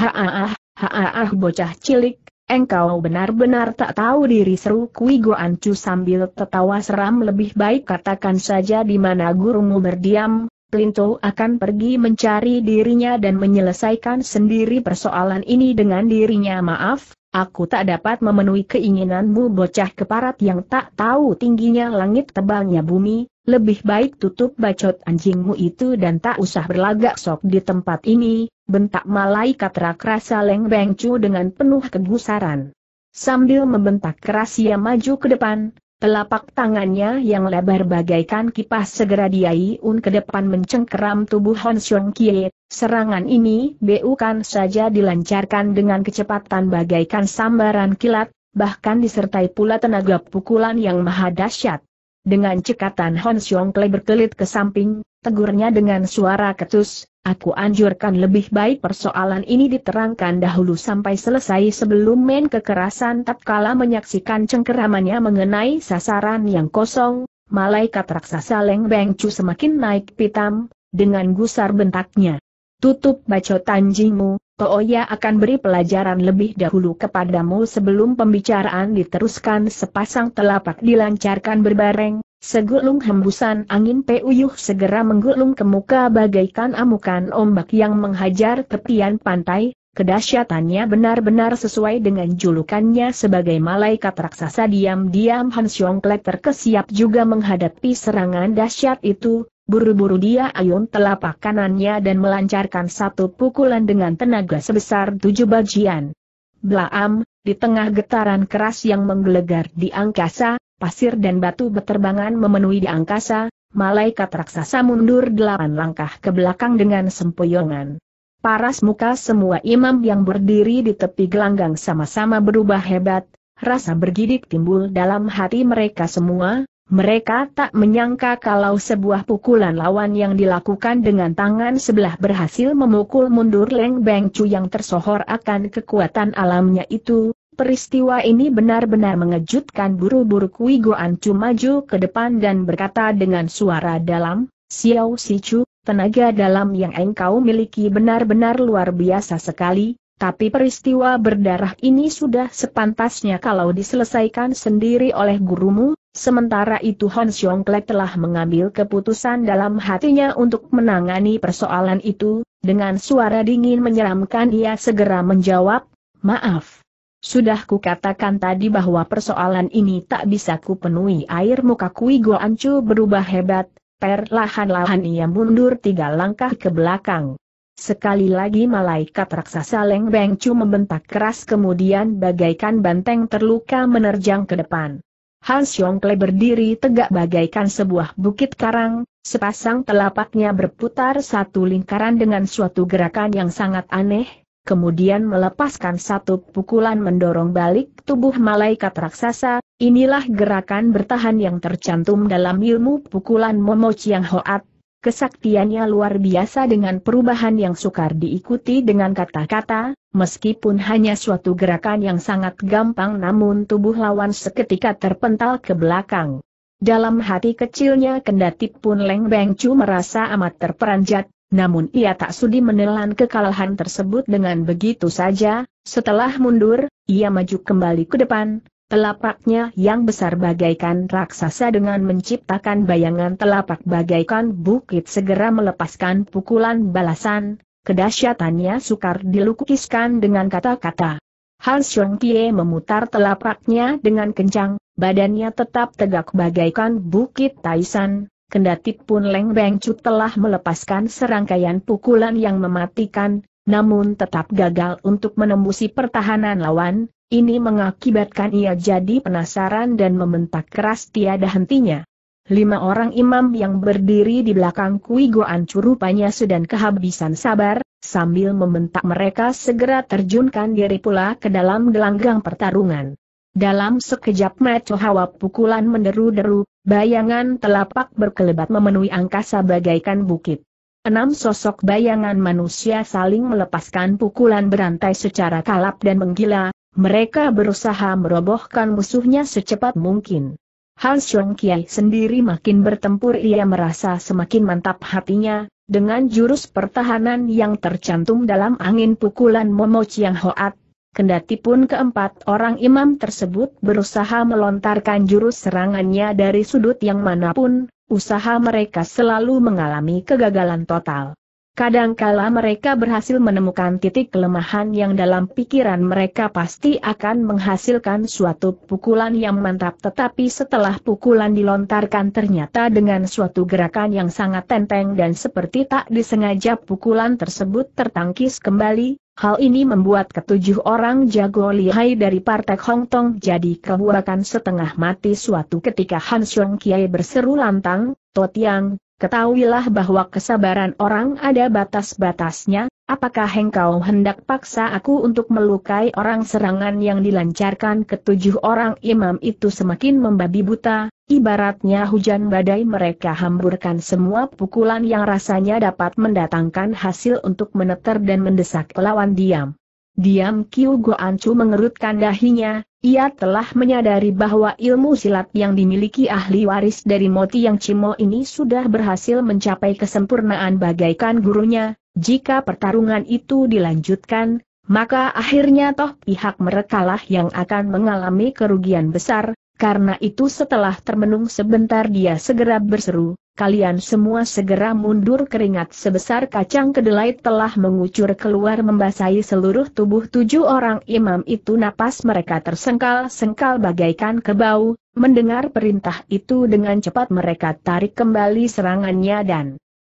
Ha'ah ah bocah cilik, engkau benar-benar tak tahu diri seru Kui Goan Chu sambil tertawa seram lebih baik katakan saja di mana gurumu berdiam, Plinto akan pergi mencari dirinya dan menyelesaikan sendiri persoalan ini dengan dirinya maaf, aku tak dapat memenuhi keinginanmu bocah keparat yang tak tahu tingginya langit tebalnya bumi, lebih baik tutup bacot anjingmu itu dan tak usah berlagak sok di tempat ini, bentak malaikat raksasa Leng Beng Chu dengan penuh kegusaran. Sambil membentak keras ia maju ke depan, telapak tangannya yang lebar bagaikan kipas segera diayun ke depan mencengkeram tubuh Hon Xiong Kie. Serangan ini bukan saja dilancarkan dengan kecepatan bagaikan sambaran kilat, bahkan disertai pula tenaga pukulan yang maha dahsyat. Dengan cekatan Hon Xiong Kle berkelit ke samping, tegurnya dengan suara ketus, aku anjurkan lebih baik persoalan ini diterangkan dahulu sampai selesai sebelum main kekerasan tatkala menyaksikan cengkeramannya mengenai sasaran yang kosong, malaikat raksasa Leng Beng Chu semakin naik pitam, dengan gusar bentaknya tutup bacotan anjingmu, Tooya akan beri pelajaran lebih dahulu kepadamu sebelum pembicaraan diteruskan sepasang telapak dilancarkan berbareng, segulung hembusan angin puyuh segera menggulung ke muka bagaikan amukan ombak yang menghajar tepian pantai, kedahsyatannya benar-benar sesuai dengan julukannya sebagai malaikat raksasa diam-diam Han Xiongkle terkesiap juga menghadapi serangan dahsyat itu, Buru-buru dia ayun telapak kanannya dan melancarkan satu pukulan dengan tenaga sebesar tujuh bagian. Blaam, di tengah getaran keras yang menggelegar di angkasa, pasir dan batu berterbangan memenuhi di angkasa, malaikat raksasa mundur delapan langkah ke belakang dengan sempoyongan. Paras muka semua imam yang berdiri di tepi gelanggang sama-sama berubah hebat, rasa bergidik timbul dalam hati mereka semua, mereka tak menyangka kalau sebuah pukulan lawan yang dilakukan dengan tangan sebelah berhasil memukul mundur Leng Beng Chu yang tersohor akan kekuatan alamnya itu. Peristiwa ini benar-benar mengejutkan buru-buru Kui Goan Chu maju ke depan dan berkata dengan suara dalam, Xiao Si Chu, tenaga dalam yang engkau miliki benar-benar luar biasa sekali, tapi peristiwa berdarah ini sudah sepantasnya kalau diselesaikan sendiri oleh gurumu, sementara itu Hon Xiong Klek telah mengambil keputusan dalam hatinya untuk menangani persoalan itu, dengan suara dingin menyeramkan ia segera menjawab, maaf. Sudah kukatakan tadi bahwa persoalan ini tak bisa kupenuhi air muka kui Ancu berubah hebat, perlahan-lahan ia mundur tiga langkah ke belakang. Sekali lagi malaikat raksasa Leng Beng Chu membentak keras kemudian bagaikan banteng terluka menerjang ke depan. Han Xiongkle berdiri tegak bagaikan sebuah bukit karang, sepasang telapaknya berputar satu lingkaran dengan suatu gerakan yang sangat aneh, kemudian melepaskan satu pukulan mendorong balik tubuh malaikat raksasa, inilah gerakan bertahan yang tercantum dalam ilmu pukulan Momo Chiang Hoat, Kesaktiannya luar biasa dengan perubahan yang sukar diikuti dengan kata-kata, meskipun hanya suatu gerakan yang sangat gampang namun tubuh lawan seketika terpental ke belakang. Dalam hati kecilnya kendati pun Leng Beng Chu merasa amat terperanjat, namun ia tak sudi menelan kekalahan tersebut dengan begitu saja, setelah mundur, ia maju kembali ke depan, Telapaknya yang besar bagaikan raksasa dengan menciptakan bayangan telapak bagaikan bukit segera melepaskan pukulan balasan, kedahsyatannya sukar dilukiskan dengan kata-kata. Han Xiong Pie memutar telapaknya dengan kencang, badannya tetap tegak bagaikan bukit Taisan, kendati pun Leng Beng Chu telah melepaskan serangkaian pukulan yang mematikan, namun tetap gagal untuk menembusi pertahanan lawan, ini mengakibatkan ia jadi penasaran dan membentak keras tiada hentinya. Lima orang imam yang berdiri di belakang Kui Goan curupanya sedang kehabisan sabar, sambil membentak mereka segera terjunkan diri pula ke dalam gelanggang pertarungan. Dalam sekejap mata hawa pukulan menderu-deru, bayangan telapak berkelebat memenuhi angkasa bagaikan bukit. Enam sosok bayangan manusia saling melepaskan pukulan berantai secara kalap dan menggila, mereka berusaha merobohkan musuhnya secepat mungkin. Han Xiong Kiai sendiri makin bertempur ia merasa semakin mantap hatinya, dengan jurus pertahanan yang tercantum dalam angin pukulan Momo Chiang Hoat. Kendati pun keempat orang imam tersebut berusaha melontarkan jurus serangannya dari sudut yang manapun, usaha mereka selalu mengalami kegagalan total. Kadangkala mereka berhasil menemukan titik kelemahan yang dalam pikiran mereka pasti akan menghasilkan suatu pukulan yang mantap tetapi setelah pukulan dilontarkan ternyata dengan suatu gerakan yang sangat tenteng dan seperti tak disengaja pukulan tersebut tertangkis kembali, hal ini membuat ketujuh orang jago lihai dari Partai Hong Tong jadi kehuakan setengah mati suatu ketika Han Xiong Kiai berseru lantang, Totiang, Ketahuilah bahwa kesabaran orang ada batas-batasnya, apakah engkau hendak paksa aku untuk melukai orang serangan yang dilancarkan ketujuh orang imam itu semakin membabi buta, ibaratnya hujan badai mereka hamburkan semua pukulan yang rasanya dapat mendatangkan hasil untuk meneter dan mendesak pelawan diam. Diam Kiu Goancu mengerutkan dahinya, ia telah menyadari bahwa ilmu silat yang dimiliki ahli waris dari Moti Yang Cimo ini sudah berhasil mencapai kesempurnaan bagaikan gurunya, jika pertarungan itu dilanjutkan, maka akhirnya toh pihak merekalah yang akan mengalami kerugian besar, karena itu setelah termenung sebentar dia segera berseru, kalian semua segera mundur keringat sebesar kacang kedelai telah mengucur keluar membasahi seluruh tubuh tujuh orang imam itu napas mereka tersengkal-sengkal bagaikan kebau, mendengar perintah itu dengan cepat mereka tarik kembali serangannya dan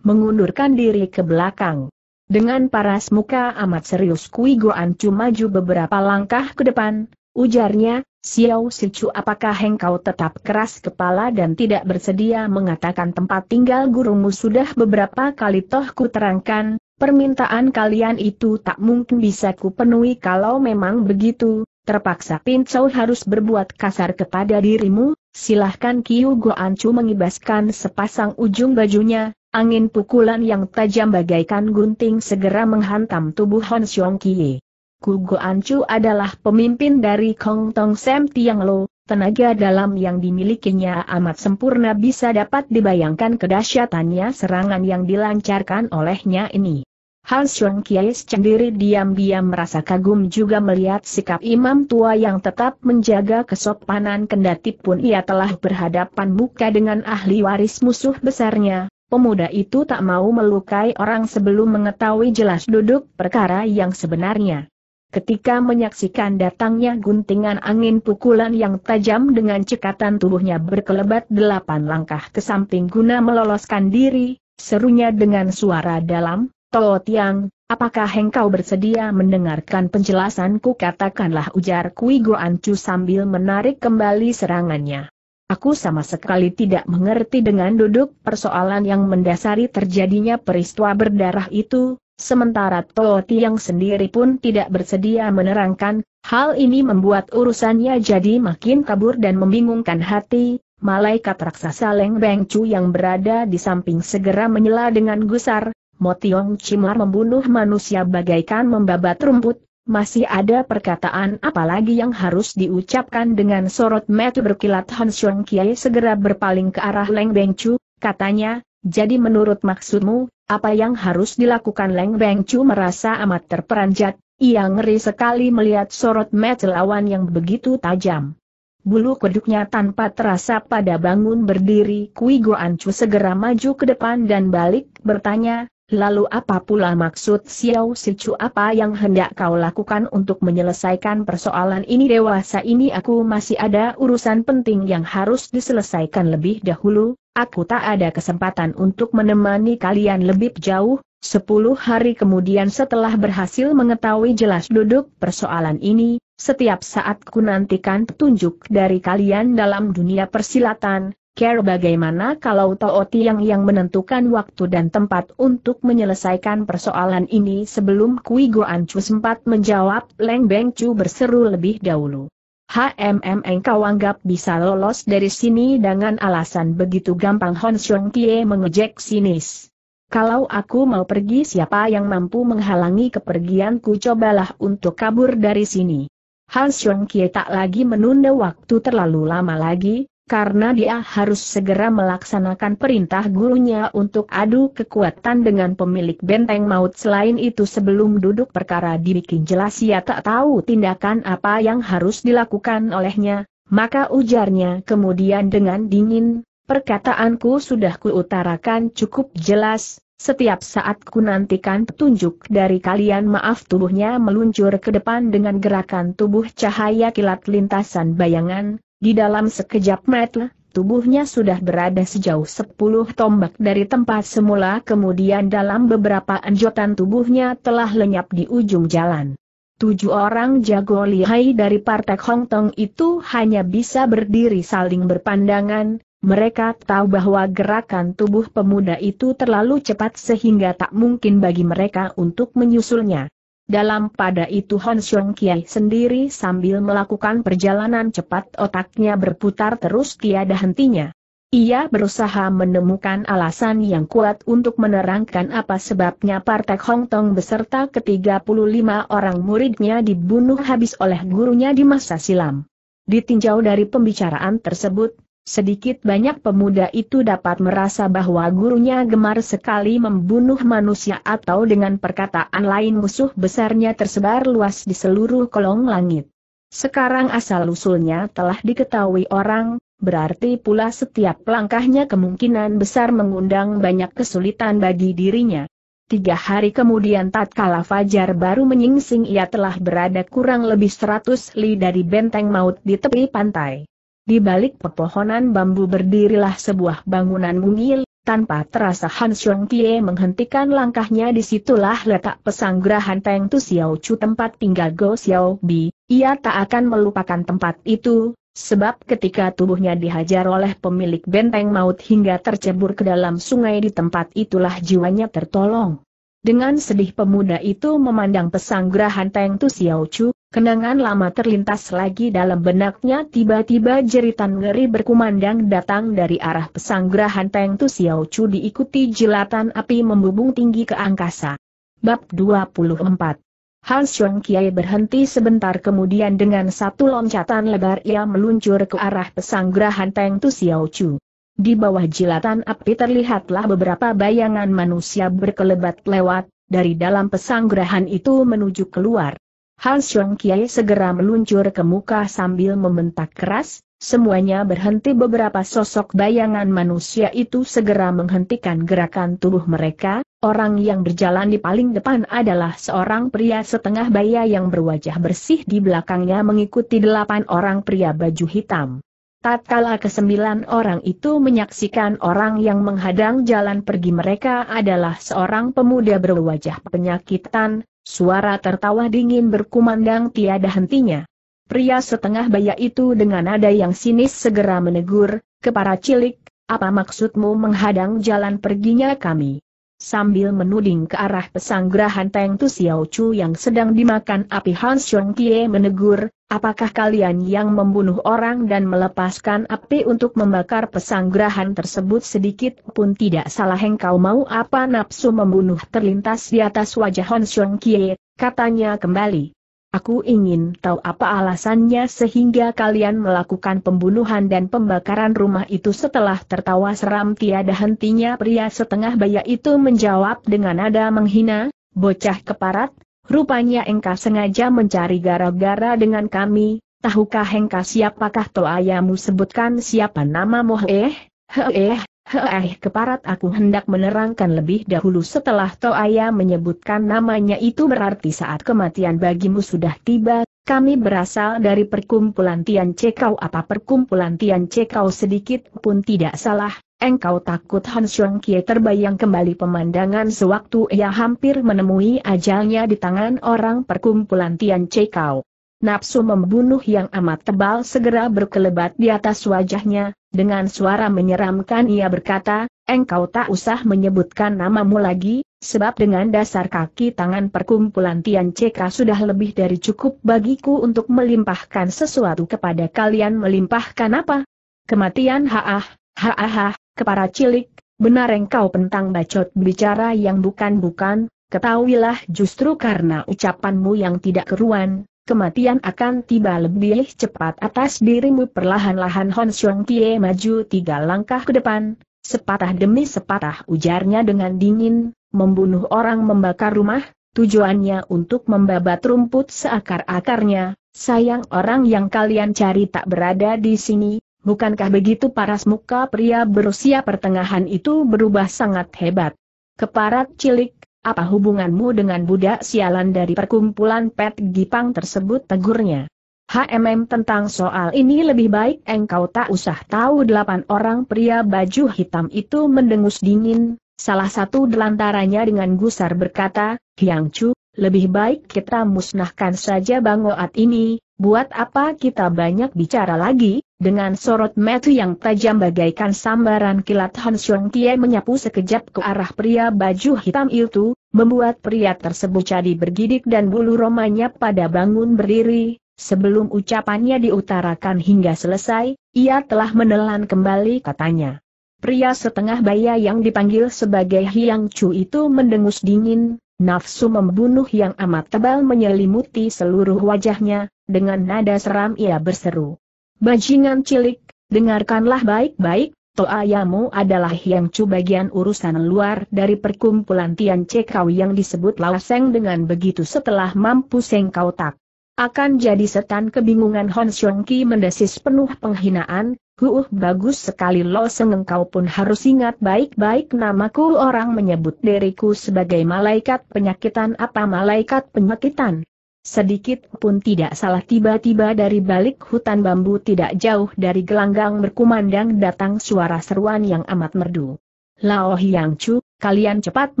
mengundurkan diri ke belakang. Dengan paras muka amat serius Kui Goan cuma maju beberapa langkah ke depan, Ujarnya, Xiao Sichu apakah engkau tetap keras kepala dan tidak bersedia mengatakan tempat tinggal gurumu sudah beberapa kali toh ku terangkan, permintaan kalian itu tak mungkin bisa ku penuhi kalau memang begitu, terpaksa Pincau harus berbuat kasar kepada dirimu, silahkan Kiu Chu mengibaskan sepasang ujung bajunya, angin pukulan yang tajam bagaikan gunting segera menghantam tubuh Hon Xiong Kie. Kugo Ancu adalah pemimpin dari Kong Tong Sem Tiang Lo, tenaga dalam yang dimilikinya amat sempurna bisa dapat dibayangkan kedahsyatannya serangan yang dilancarkan olehnya ini. Han Xiong Kiai sendiri diam-diam merasa kagum juga melihat sikap imam tua yang tetap menjaga kesopanan kendati pun ia telah berhadapan muka dengan ahli waris musuh besarnya, pemuda itu tak mau melukai orang sebelum mengetahui jelas duduk perkara yang sebenarnya. Ketika menyaksikan datangnya guntingan angin pukulan yang tajam dengan cekatan tubuhnya berkelebat delapan langkah ke samping guna meloloskan diri, serunya dengan suara dalam, Tao Tiang, apakah engkau bersedia mendengarkan penjelasanku katakanlah ujar Kui Goan Chu sambil menarik kembali serangannya. Aku sama sekali tidak mengerti dengan duduk persoalan yang mendasari terjadinya peristiwa berdarah itu, Sementara Tio Tiang sendiri pun tidak bersedia menerangkan, hal ini membuat urusannya jadi makin kabur dan membingungkan hati, malaikat raksasa Leng Beng Chu yang berada di samping segera menyela dengan gusar, Motiong Cimar membunuh manusia bagaikan membabat rumput, masih ada perkataan apalagi yang harus diucapkan dengan sorot mata berkilat Han Xiong Kiai segera berpaling ke arah Leng Beng Chu, katanya, jadi menurut maksudmu, apa yang harus dilakukan Leng Beng Chu merasa amat terperanjat, ia ngeri sekali melihat sorot mata lawan yang begitu tajam. Bulu kuduknya tanpa terasa pada bangun berdiri Kui Goan Chu segera maju ke depan dan balik bertanya, lalu apa pula maksud Xiao Si Chu apa yang hendak kau lakukan untuk menyelesaikan persoalan ini dewasa ini aku masih ada urusan penting yang harus diselesaikan lebih dahulu, aku tak ada kesempatan untuk menemani kalian lebih jauh, Sepuluh hari kemudian setelah berhasil mengetahui jelas duduk persoalan ini, setiap saat ku nantikan petunjuk dari kalian dalam dunia persilatan, care bagaimana kalau Tao yang yang menentukan waktu dan tempat untuk menyelesaikan persoalan ini sebelum Kui Goan Chu sempat menjawab Leng Beng Chu berseru lebih dahulu. HMM engkau anggap bisa lolos dari sini dengan alasan begitu gampang Hon Xiong Kie mengejek sinis. Kalau aku mau pergi siapa yang mampu menghalangi kepergianku cobalah untuk kabur dari sini. Hon Xiong Kie tak lagi menunda waktu terlalu lama lagi, karena dia harus segera melaksanakan perintah gurunya untuk adu kekuatan dengan pemilik benteng maut selain itu sebelum duduk perkara dibikin jelas ia tak tahu tindakan apa yang harus dilakukan olehnya, maka ujarnya kemudian dengan dingin, perkataanku sudah kuutarakan cukup jelas, setiap saat ku nantikan petunjuk dari kalian maaf tubuhnya meluncur ke depan dengan gerakan tubuh cahaya kilat lintasan bayangan, di dalam sekejap mata, tubuhnya sudah berada sejauh sepuluh tombak dari tempat semula kemudian dalam beberapa anjotan tubuhnya telah lenyap di ujung jalan. Tujuh orang jago lihai dari Partai Hong Tong itu hanya bisa berdiri saling berpandangan, mereka tahu bahwa gerakan tubuh pemuda itu terlalu cepat sehingga tak mungkin bagi mereka untuk menyusulnya. Dalam pada itu Hon Xiong Kiai sendiri sambil melakukan perjalanan cepat otaknya berputar terus tiada hentinya. Ia berusaha menemukan alasan yang kuat untuk menerangkan apa sebabnya Partek Hong Tong beserta ke-35 orang muridnya dibunuh habis oleh gurunya di masa silam. Ditinjau dari pembicaraan tersebut, Sedikit banyak pemuda itu dapat merasa bahwa gurunya gemar sekali membunuh manusia atau dengan perkataan lain musuh besarnya tersebar luas di seluruh kolong langit. Sekarang asal-usulnya telah diketahui orang, berarti pula setiap langkahnya kemungkinan besar mengundang banyak kesulitan bagi dirinya. Tiga hari kemudian tatkala Fajar baru menyingsing ia telah berada kurang lebih seratus li dari benteng maut di tepi pantai. Di balik pepohonan bambu berdirilah sebuah bangunan mungil, tanpa terasa Han Xiong Tie menghentikan langkahnya disitulah letak pesanggrahan Peng Tu Xiao Chu tempat tinggal Go Xiao Bi, ia tak akan melupakan tempat itu, Sebab ketika tubuhnya dihajar oleh pemilik benteng maut hingga tercebur ke dalam sungai di tempat itulah jiwanya tertolong. Dengan sedih pemuda itu memandang pesanggrahan Teng Tu Xiao Chu, kenangan lama terlintas lagi dalam benaknya tiba-tiba jeritan ngeri berkumandang datang dari arah pesanggrahan Teng Tu Xiao Chu diikuti jelatan api membubung tinggi ke angkasa. Bab 24 Hans Xiong Kiai berhenti sebentar kemudian dengan satu loncatan lebar ia meluncur ke arah pesanggrahan Teng Tu Xiao Chu. Di bawah jilatan api terlihatlah beberapa bayangan manusia berkelebat lewat, dari dalam pesanggrahan itu menuju keluar. Han Xiong Kiai segera meluncur ke muka sambil membentak keras, semuanya berhenti beberapa sosok bayangan manusia itu segera menghentikan gerakan tubuh mereka, orang yang berjalan di paling depan adalah seorang pria setengah baya yang berwajah bersih di belakangnya mengikuti delapan orang pria baju hitam. Tatkala kesembilan orang itu menyaksikan orang yang menghadang jalan pergi mereka adalah seorang pemuda berwajah penyakitan, suara tertawa dingin berkumandang tiada hentinya. Pria setengah baya itu dengan nada yang sinis segera menegur, kepala cilik, apa maksudmu menghadang jalan perginya kami? sambil menuding ke arah pesanggrahan Teng Tu Xiao Chu yang sedang dimakan api Hans Chong Kie menegur, apakah kalian yang membunuh orang dan melepaskan api untuk membakar pesanggrahan tersebut sedikit pun tidak salah engkau mau apa nafsu membunuh terlintas di atas wajah Hans Chong Kie, katanya kembali. Aku ingin tahu apa alasannya sehingga kalian melakukan pembunuhan dan pembakaran rumah itu setelah tertawa seram tiada hentinya pria setengah baya itu menjawab dengan nada menghina, bocah keparat, rupanya engkau sengaja mencari gara-gara dengan kami, tahukah engkau siapakah toayamu sebutkan siapa nama namamu eh, he eh. Hei keparat aku hendak menerangkan lebih dahulu setelah Toaya menyebutkan namanya itu berarti saat kematian bagimu sudah tiba, kami berasal dari perkumpulan Tian Cekau apa perkumpulan Tian Cekau sedikit pun tidak salah, engkau takut Han Xiong Kie terbayang kembali pemandangan sewaktu ia hampir menemui ajalnya di tangan orang perkumpulan Tian Cekau. Napsu membunuh yang amat tebal segera berkelebat di atas wajahnya, dengan suara menyeramkan ia berkata, engkau tak usah menyebutkan namamu lagi, sebab dengan dasar kaki tangan perkumpulan Tian Cekra sudah lebih dari cukup bagiku untuk melimpahkan sesuatu kepada kalian melimpahkan apa? Kematian haah, haah, kepala cilik, benar engkau pentang bacot bicara yang bukan-bukan, ketahuilah justru karena ucapanmu yang tidak keruan, kematian akan tiba lebih cepat atas dirimu perlahan-lahan Hon Xiong Tie maju tiga langkah ke depan, sepatah demi sepatah ujarnya dengan dingin, membunuh orang membakar rumah, tujuannya untuk membabat rumput seakar-akarnya, sayang orang yang kalian cari tak berada di sini, bukankah begitu paras muka pria berusia pertengahan itu berubah sangat hebat. Keparat cilik apa hubunganmu dengan budak sialan dari perkumpulan Pet Gipang tersebut tegurnya? HMM tentang soal ini lebih baik engkau tak usah tahu delapan orang pria baju hitam itu mendengus dingin, salah satu delantaranya dengan gusar berkata, Hyang Chu, lebih baik kita musnahkan saja bangoat ini, Buat apa kita banyak bicara lagi, dengan sorot mata yang tajam bagaikan sambaran kilat Han Xiong Tie menyapu sekejap ke arah pria baju hitam itu, membuat pria tersebut jadi bergidik dan bulu romanya pada bangun berdiri, Sebelum ucapannya diutarakan hingga selesai, ia telah menelan kembali katanya. Pria setengah baya yang dipanggil sebagai Hiang Chu itu mendengus dingin, nafsu membunuh yang amat tebal menyelimuti seluruh wajahnya, dengan nada seram ia berseru. Bajingan cilik, dengarkanlah baik-baik, ayamu adalah yang cu bagian urusan luar dari perkumpulan Tian Kau yang disebut Lawaseng dengan begitu setelah mampu Seng Kau Tak. Akan jadi setan kebingungan Hon Ki mendesis penuh penghinaan, Huuh bagus sekali lo Seng engkau pun harus ingat baik-baik namaku orang menyebut diriku sebagai malaikat penyakitan apa malaikat penyakitan. Sedikit pun tidak salah tiba-tiba dari balik hutan bambu tidak jauh dari gelanggang berkumandang datang suara seruan yang amat merdu. Lao Hyang Chu, kalian cepat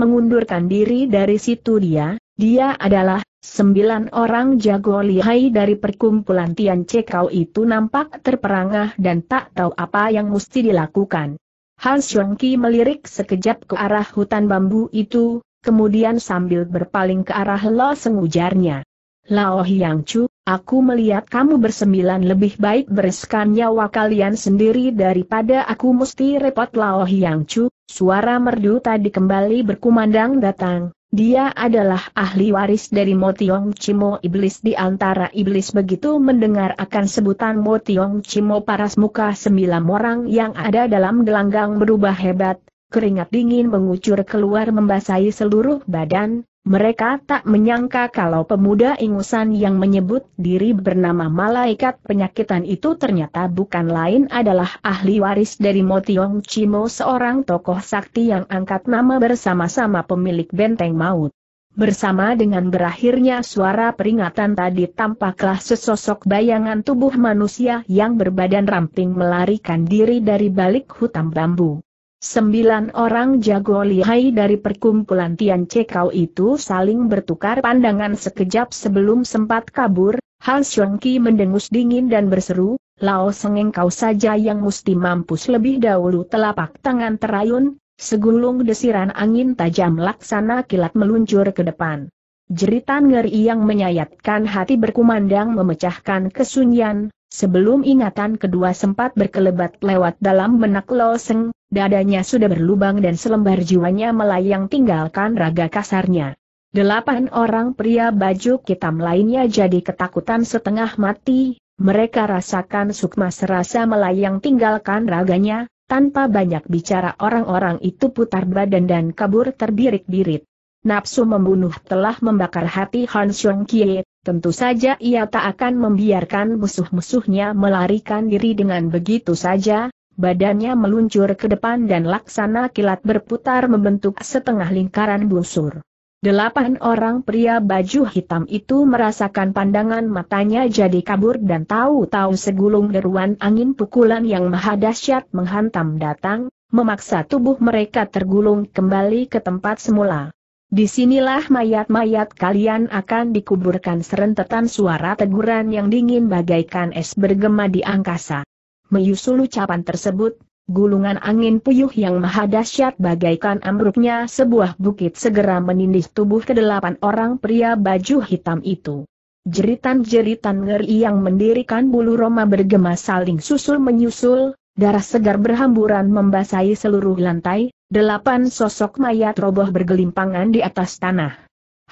mengundurkan diri dari situ dia, dia adalah, sembilan orang jago lihai dari perkumpulan Tian Cekau itu nampak terperangah dan tak tahu apa yang mesti dilakukan. Han Xiongki melirik sekejap ke arah hutan bambu itu, kemudian sambil berpaling ke arah Lo sengujarnya. Lao Hiang Chu, aku melihat kamu bersembilan lebih baik bereskan nyawa kalian sendiri daripada aku mesti repot Lao Hiang Chu, suara merdu tadi kembali berkumandang datang. Dia adalah ahli waris dari Motiong Cimo Iblis di antara iblis begitu mendengar akan sebutan Motiong Cimo paras muka sembilan orang yang ada dalam gelanggang berubah hebat, keringat dingin mengucur keluar membasahi seluruh badan, mereka tak menyangka kalau pemuda ingusan yang menyebut diri bernama malaikat penyakitan itu ternyata bukan lain adalah ahli waris dari Motiong Chimo seorang tokoh sakti yang angkat nama bersama-sama pemilik benteng maut. Bersama dengan berakhirnya suara peringatan tadi tampaklah sesosok bayangan tubuh manusia yang berbadan ramping melarikan diri dari balik hutan bambu. Sembilan orang jago lihai dari perkumpulan Tian Cekau itu saling bertukar pandangan sekejap sebelum sempat kabur, Han Ki mendengus dingin dan berseru, Lao Sengeng kau saja yang mesti mampus lebih dahulu telapak tangan terayun, segulung desiran angin tajam laksana kilat meluncur ke depan. Jeritan ngeri yang menyayatkan hati berkumandang memecahkan kesunyian, sebelum ingatan kedua sempat berkelebat lewat dalam benak Lao Seng, Dadanya sudah berlubang dan selembar jiwanya melayang tinggalkan raga kasarnya. Delapan orang pria baju hitam lainnya jadi ketakutan setengah mati, mereka rasakan sukma serasa melayang tinggalkan raganya, tanpa banyak bicara orang-orang itu putar badan dan kabur terbirit-birit. Nafsu membunuh telah membakar hati Han Xiong Kie, tentu saja ia tak akan membiarkan musuh-musuhnya melarikan diri dengan begitu saja, badannya meluncur ke depan dan laksana kilat berputar membentuk setengah lingkaran busur. Delapan orang pria baju hitam itu merasakan pandangan matanya jadi kabur dan tahu-tahu segulung deruan angin pukulan yang maha dahsyat menghantam datang, memaksa tubuh mereka tergulung kembali ke tempat semula. Disinilah mayat-mayat kalian akan dikuburkan serentetan suara teguran yang dingin bagaikan es bergema di angkasa. Menyusul ucapan tersebut, gulungan angin puyuh yang maha dahsyat bagaikan ambruknya sebuah bukit segera menindih tubuh kedelapan orang pria baju hitam itu. Jeritan-jeritan ngeri yang mendirikan bulu Roma bergema saling susul-menyusul, darah segar berhamburan membasahi seluruh lantai, delapan sosok mayat roboh bergelimpangan di atas tanah.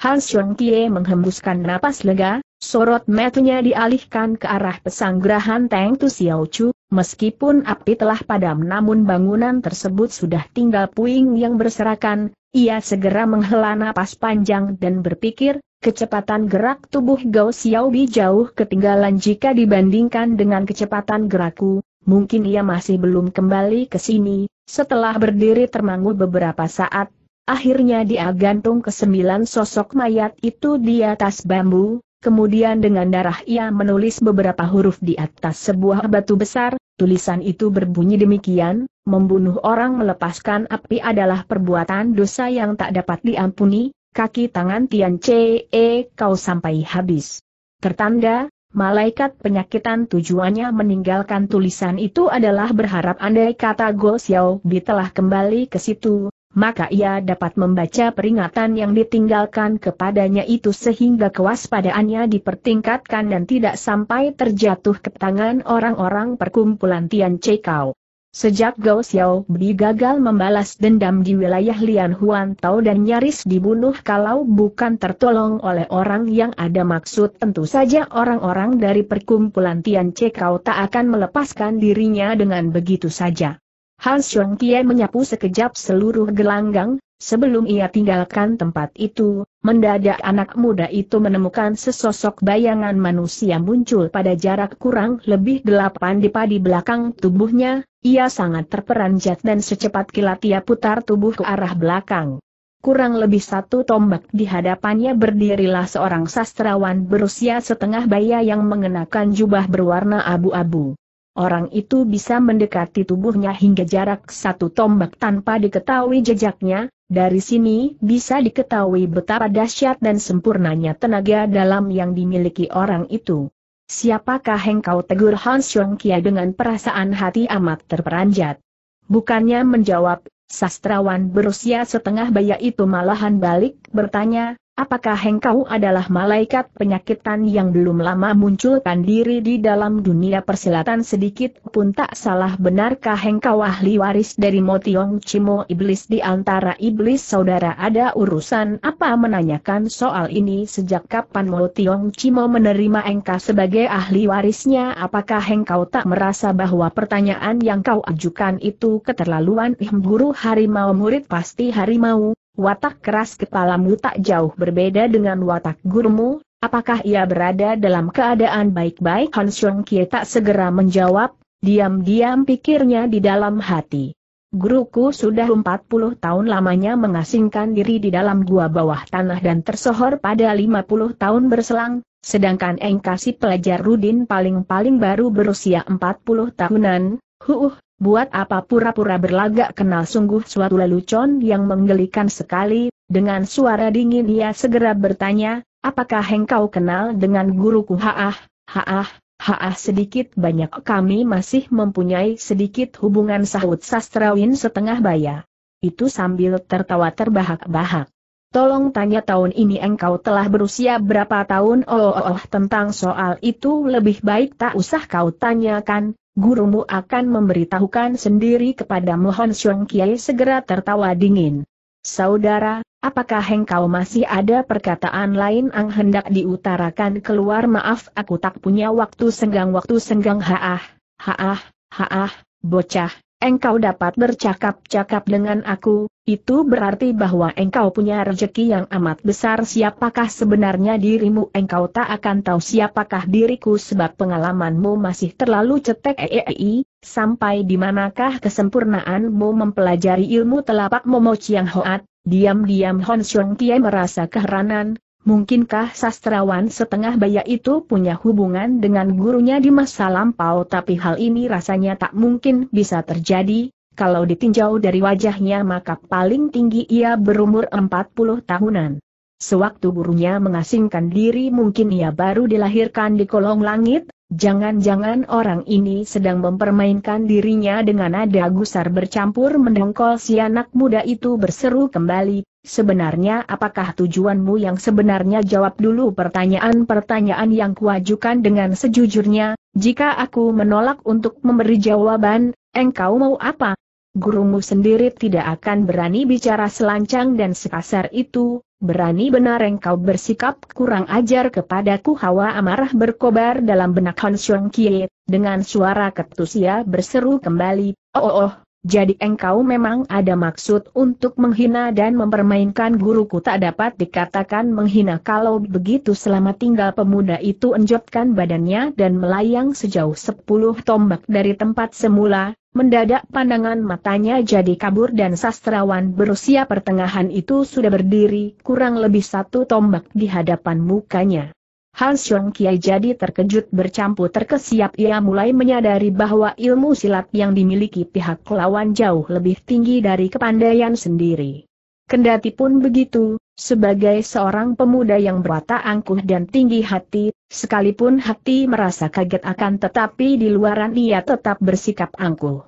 Hans Kie menghembuskan napas lega, Sorot matanya dialihkan ke arah pesanggrahan Teng Tu Xiao Chu, meskipun api telah padam namun bangunan tersebut sudah tinggal puing yang berserakan, ia segera menghela napas panjang dan berpikir, kecepatan gerak tubuh Gao Bi jauh ketinggalan jika dibandingkan dengan kecepatan gerakku, mungkin ia masih belum kembali ke sini, setelah berdiri termangu beberapa saat, akhirnya dia gantung ke sembilan sosok mayat itu di atas bambu, Kemudian dengan darah ia menulis beberapa huruf di atas sebuah batu besar, tulisan itu berbunyi demikian, membunuh orang melepaskan api adalah perbuatan dosa yang tak dapat diampuni, kaki tangan Tian Ce e, kau sampai habis. Tertanda, malaikat penyakitan tujuannya meninggalkan tulisan itu adalah berharap andai kata Go Xiao Bi telah kembali ke situ, maka ia dapat membaca peringatan yang ditinggalkan kepadanya itu sehingga kewaspadaannya dipertingkatkan dan tidak sampai terjatuh ke tangan orang-orang perkumpulan Tian Cekau. Sejak Gao Xiao Bi gagal membalas dendam di wilayah Lian Huan Tao dan nyaris dibunuh kalau bukan tertolong oleh orang yang ada maksud tentu saja orang-orang dari perkumpulan Tian Cekau tak akan melepaskan dirinya dengan begitu saja. Han Xiong Tie menyapu sekejap seluruh gelanggang, sebelum ia tinggalkan tempat itu, mendadak anak muda itu menemukan sesosok bayangan manusia muncul pada jarak kurang lebih delapan dipa di belakang tubuhnya, ia sangat terperanjat dan secepat kilat ia putar tubuh ke arah belakang. Kurang lebih satu tombak di hadapannya berdirilah seorang sastrawan berusia setengah baya yang mengenakan jubah berwarna abu-abu. Orang itu bisa mendekati tubuhnya hingga jarak satu tombak tanpa diketahui jejaknya, dari sini bisa diketahui betapa dahsyat dan sempurnanya tenaga dalam yang dimiliki orang itu. Siapakah engkau tegur Hans Yong Kia dengan perasaan hati amat terperanjat? Bukannya menjawab, sastrawan berusia setengah baya itu malahan balik bertanya, Apakah hengkau adalah malaikat penyakitan yang belum lama munculkan diri di dalam dunia persilatan sedikit pun tak salah benarkah hengkau ahli waris dari Motiong Cimo Iblis di antara iblis saudara ada urusan apa menanyakan soal ini sejak kapan Motiong Cimo menerima engkau sebagai ahli warisnya apakah hengkau tak merasa bahwa pertanyaan yang kau ajukan itu keterlaluan ihm guru harimau murid pasti harimau Watak keras kepalamu tak jauh berbeda dengan watak gurumu, apakah ia berada dalam keadaan baik-baik? Han Xiong Kie tak segera menjawab, diam-diam pikirnya di dalam hati. Guruku sudah 40 tahun lamanya mengasingkan diri di dalam gua bawah tanah dan tersohor pada 50 tahun berselang, sedangkan Engkasi pelajar Rudin paling-paling baru berusia 40 tahunan, huuh, Buat apa pura-pura berlagak kenal sungguh suatu lelucon yang menggelikan sekali, dengan suara dingin ia segera bertanya, apakah engkau kenal dengan guruku haah, haah, haah sedikit banyak kami masih mempunyai sedikit hubungan sahut sastrawin setengah baya. Itu sambil tertawa terbahak-bahak. Tolong tanya tahun ini engkau telah berusia berapa tahun oh, oh, oh tentang soal itu lebih baik tak usah kau tanyakan, gurumu akan memberitahukan sendiri kepada Mohon Shuang Kiai segera tertawa dingin. Saudara, apakah engkau masih ada perkataan lain yang hendak diutarakan keluar maaf aku tak punya waktu senggang waktu senggang haah, haah, haah, bocah, engkau dapat bercakap-cakap dengan aku, itu berarti bahwa engkau punya rezeki yang amat besar siapakah sebenarnya dirimu engkau tak akan tahu siapakah diriku sebab pengalamanmu masih terlalu cetek eei, sampai di manakah kesempurnaanmu mempelajari ilmu telapak momo yang hoat, diam-diam Hon Xiong Tie merasa keheranan, Mungkinkah sastrawan setengah baya itu punya hubungan dengan gurunya di masa lampau tapi hal ini rasanya tak mungkin bisa terjadi, kalau ditinjau dari wajahnya maka paling tinggi ia berumur 40 tahunan. Sewaktu gurunya mengasingkan diri mungkin ia baru dilahirkan di kolong langit, Jangan-jangan orang ini sedang mempermainkan dirinya dengan nada gusar bercampur mendongkol si anak muda itu berseru kembali, sebenarnya apakah tujuanmu yang sebenarnya jawab dulu pertanyaan-pertanyaan yang kuajukan dengan sejujurnya, jika aku menolak untuk memberi jawaban, engkau mau apa, gurumu sendiri tidak akan berani bicara selancang dan sekasar itu, berani benar engkau bersikap kurang ajar kepadaku hawa amarah berkobar dalam benak Han Xiong Kie, dengan suara ketus berseru kembali, oh oh oh, jadi engkau memang ada maksud untuk menghina dan mempermainkan guruku tak dapat dikatakan menghina kalau begitu selama tinggal pemuda itu enjotkan badannya dan melayang sejauh sepuluh tombak dari tempat semula, mendadak pandangan matanya jadi kabur dan sastrawan berusia pertengahan itu sudah berdiri kurang lebih satu tombak di hadapan mukanya. Han Xiong Kiai jadi terkejut bercampur terkesiap ia mulai menyadari bahwa ilmu silat yang dimiliki pihak lawan jauh lebih tinggi dari kepandaian sendiri. Kendati pun begitu, sebagai seorang pemuda yang berwatak angkuh dan tinggi hati, sekalipun hati merasa kaget akan tetapi di luaran ia tetap bersikap angkuh.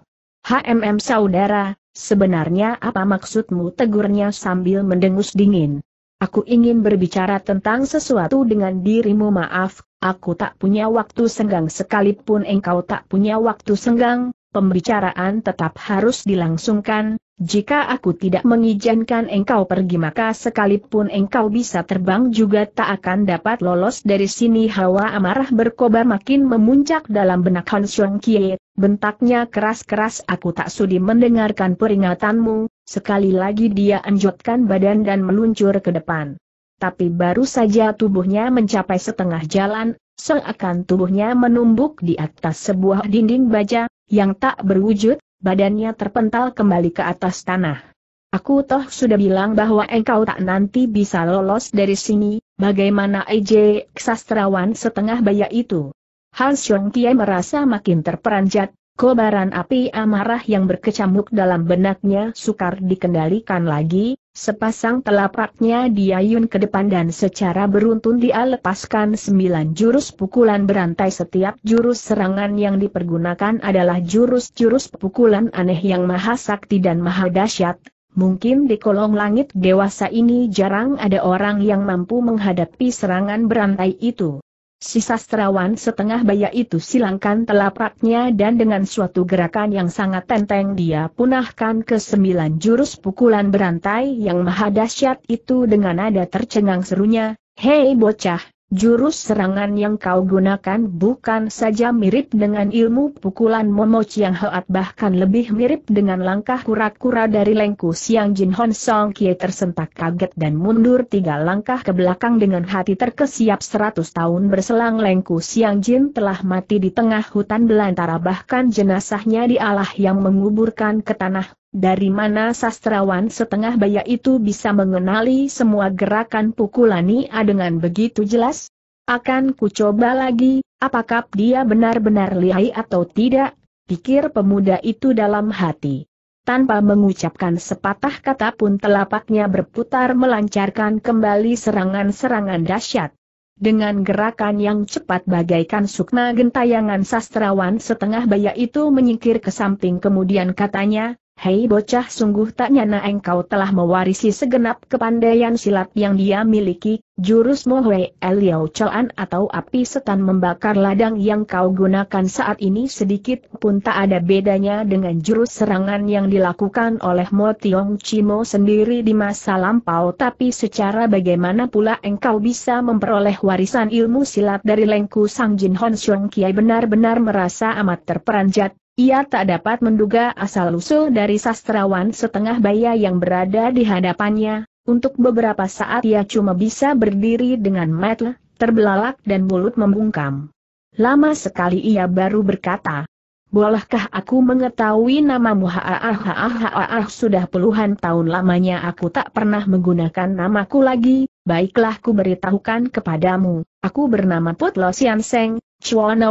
HMM saudara, sebenarnya apa maksudmu tegurnya sambil mendengus dingin? Aku ingin berbicara tentang sesuatu dengan dirimu maaf, aku tak punya waktu senggang sekalipun engkau tak punya waktu senggang, pembicaraan tetap harus dilangsungkan, jika aku tidak mengizinkan engkau pergi maka sekalipun engkau bisa terbang juga tak akan dapat lolos dari sini hawa amarah berkobar makin memuncak dalam benak Han Xiong Kie, bentaknya keras-keras aku tak sudi mendengarkan peringatanmu, Sekali lagi dia anjotkan badan dan meluncur ke depan. Tapi baru saja tubuhnya mencapai setengah jalan, seakan tubuhnya menumbuk di atas sebuah dinding baja, yang tak berwujud, badannya terpental kembali ke atas tanah. Aku toh sudah bilang bahwa engkau tak nanti bisa lolos dari sini, bagaimana EJ, sastrawan setengah baya itu. Hans Xiong Tie merasa makin terperanjat, Kobaran api amarah yang berkecamuk dalam benaknya sukar dikendalikan lagi, sepasang telapaknya diayun ke depan dan secara beruntun dia lepaskan sembilan jurus pukulan berantai setiap jurus serangan yang dipergunakan adalah jurus-jurus pukulan aneh yang maha sakti dan maha dahsyat, Mungkin di kolong langit dewasa ini jarang ada orang yang mampu menghadapi serangan berantai itu. Si sastrawan setengah baya itu silangkan telapaknya dan dengan suatu gerakan yang sangat tenteng dia punahkan ke sembilan jurus pukulan berantai yang maha dahsyat itu dengan nada tercengang serunya, Hei bocah, Jurus serangan yang kau gunakan bukan saja mirip dengan ilmu pukulan Momo Chiang Hoat bahkan lebih mirip dengan langkah kura-kura dari Lengku Siang Jin Hon Song Kie tersentak kaget dan mundur tiga langkah ke belakang dengan hati terkesiap seratus tahun berselang Lengku Siang Jin telah mati di tengah hutan belantara bahkan jenazahnya dialah yang menguburkan ke tanah dari mana sastrawan setengah baya itu bisa mengenali semua gerakan pukulan pukulani dengan begitu jelas? Akan ku coba lagi, apakah dia benar-benar lihai atau tidak, pikir pemuda itu dalam hati. Tanpa mengucapkan sepatah kata pun telapaknya berputar melancarkan kembali serangan-serangan dahsyat. Dengan gerakan yang cepat bagaikan sukma gentayangan sastrawan setengah baya itu menyingkir ke samping kemudian katanya, Hei bocah sungguh tak nyana engkau telah mewarisi segenap kepandaian silat yang dia miliki, jurus mohwe Eliau coan atau api setan membakar ladang yang kau gunakan saat ini sedikit pun tak ada bedanya dengan jurus serangan yang dilakukan oleh Mo Tiong Chimo sendiri di masa lampau tapi secara bagaimana pula engkau bisa memperoleh warisan ilmu silat dari Lengku Sang Jin Hon Xiong Kiai benar-benar merasa amat terperanjat, ia tak dapat menduga asal-usul dari sastrawan setengah baya yang berada di hadapannya, untuk beberapa saat ia cuma bisa berdiri dengan metel, terbelalak dan mulut membungkam. Lama sekali ia baru berkata, Bolehkah aku mengetahui namamu haahahahaah sudah puluhan tahun lamanya aku tak pernah menggunakan namaku lagi, baiklah ku beritahukan kepadamu, aku bernama Putlo Sian Seng, Chuan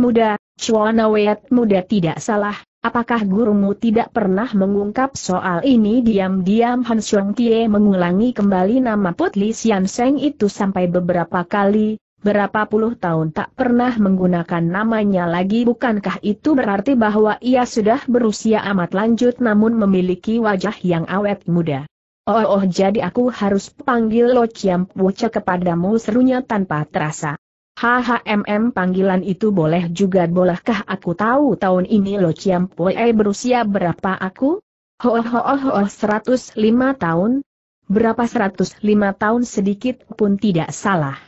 Muda, Chuanawet muda tidak salah, apakah gurumu tidak pernah mengungkap soal ini diam-diam Han Xiong Tie mengulangi kembali nama Putli Sian Seng itu sampai beberapa kali, berapa puluh tahun tak pernah menggunakan namanya lagi bukankah itu berarti bahwa ia sudah berusia amat lanjut namun memiliki wajah yang awet muda. Oh, oh jadi aku harus panggil Lo Chiam Puce kepadamu serunya tanpa terasa. HHMM panggilan itu boleh juga bolehkah aku tahu tahun ini Lo Chiam Pue berusia berapa aku? Oh oh oh oh seratus 105 tahun? Berapa 105 tahun sedikit pun tidak salah.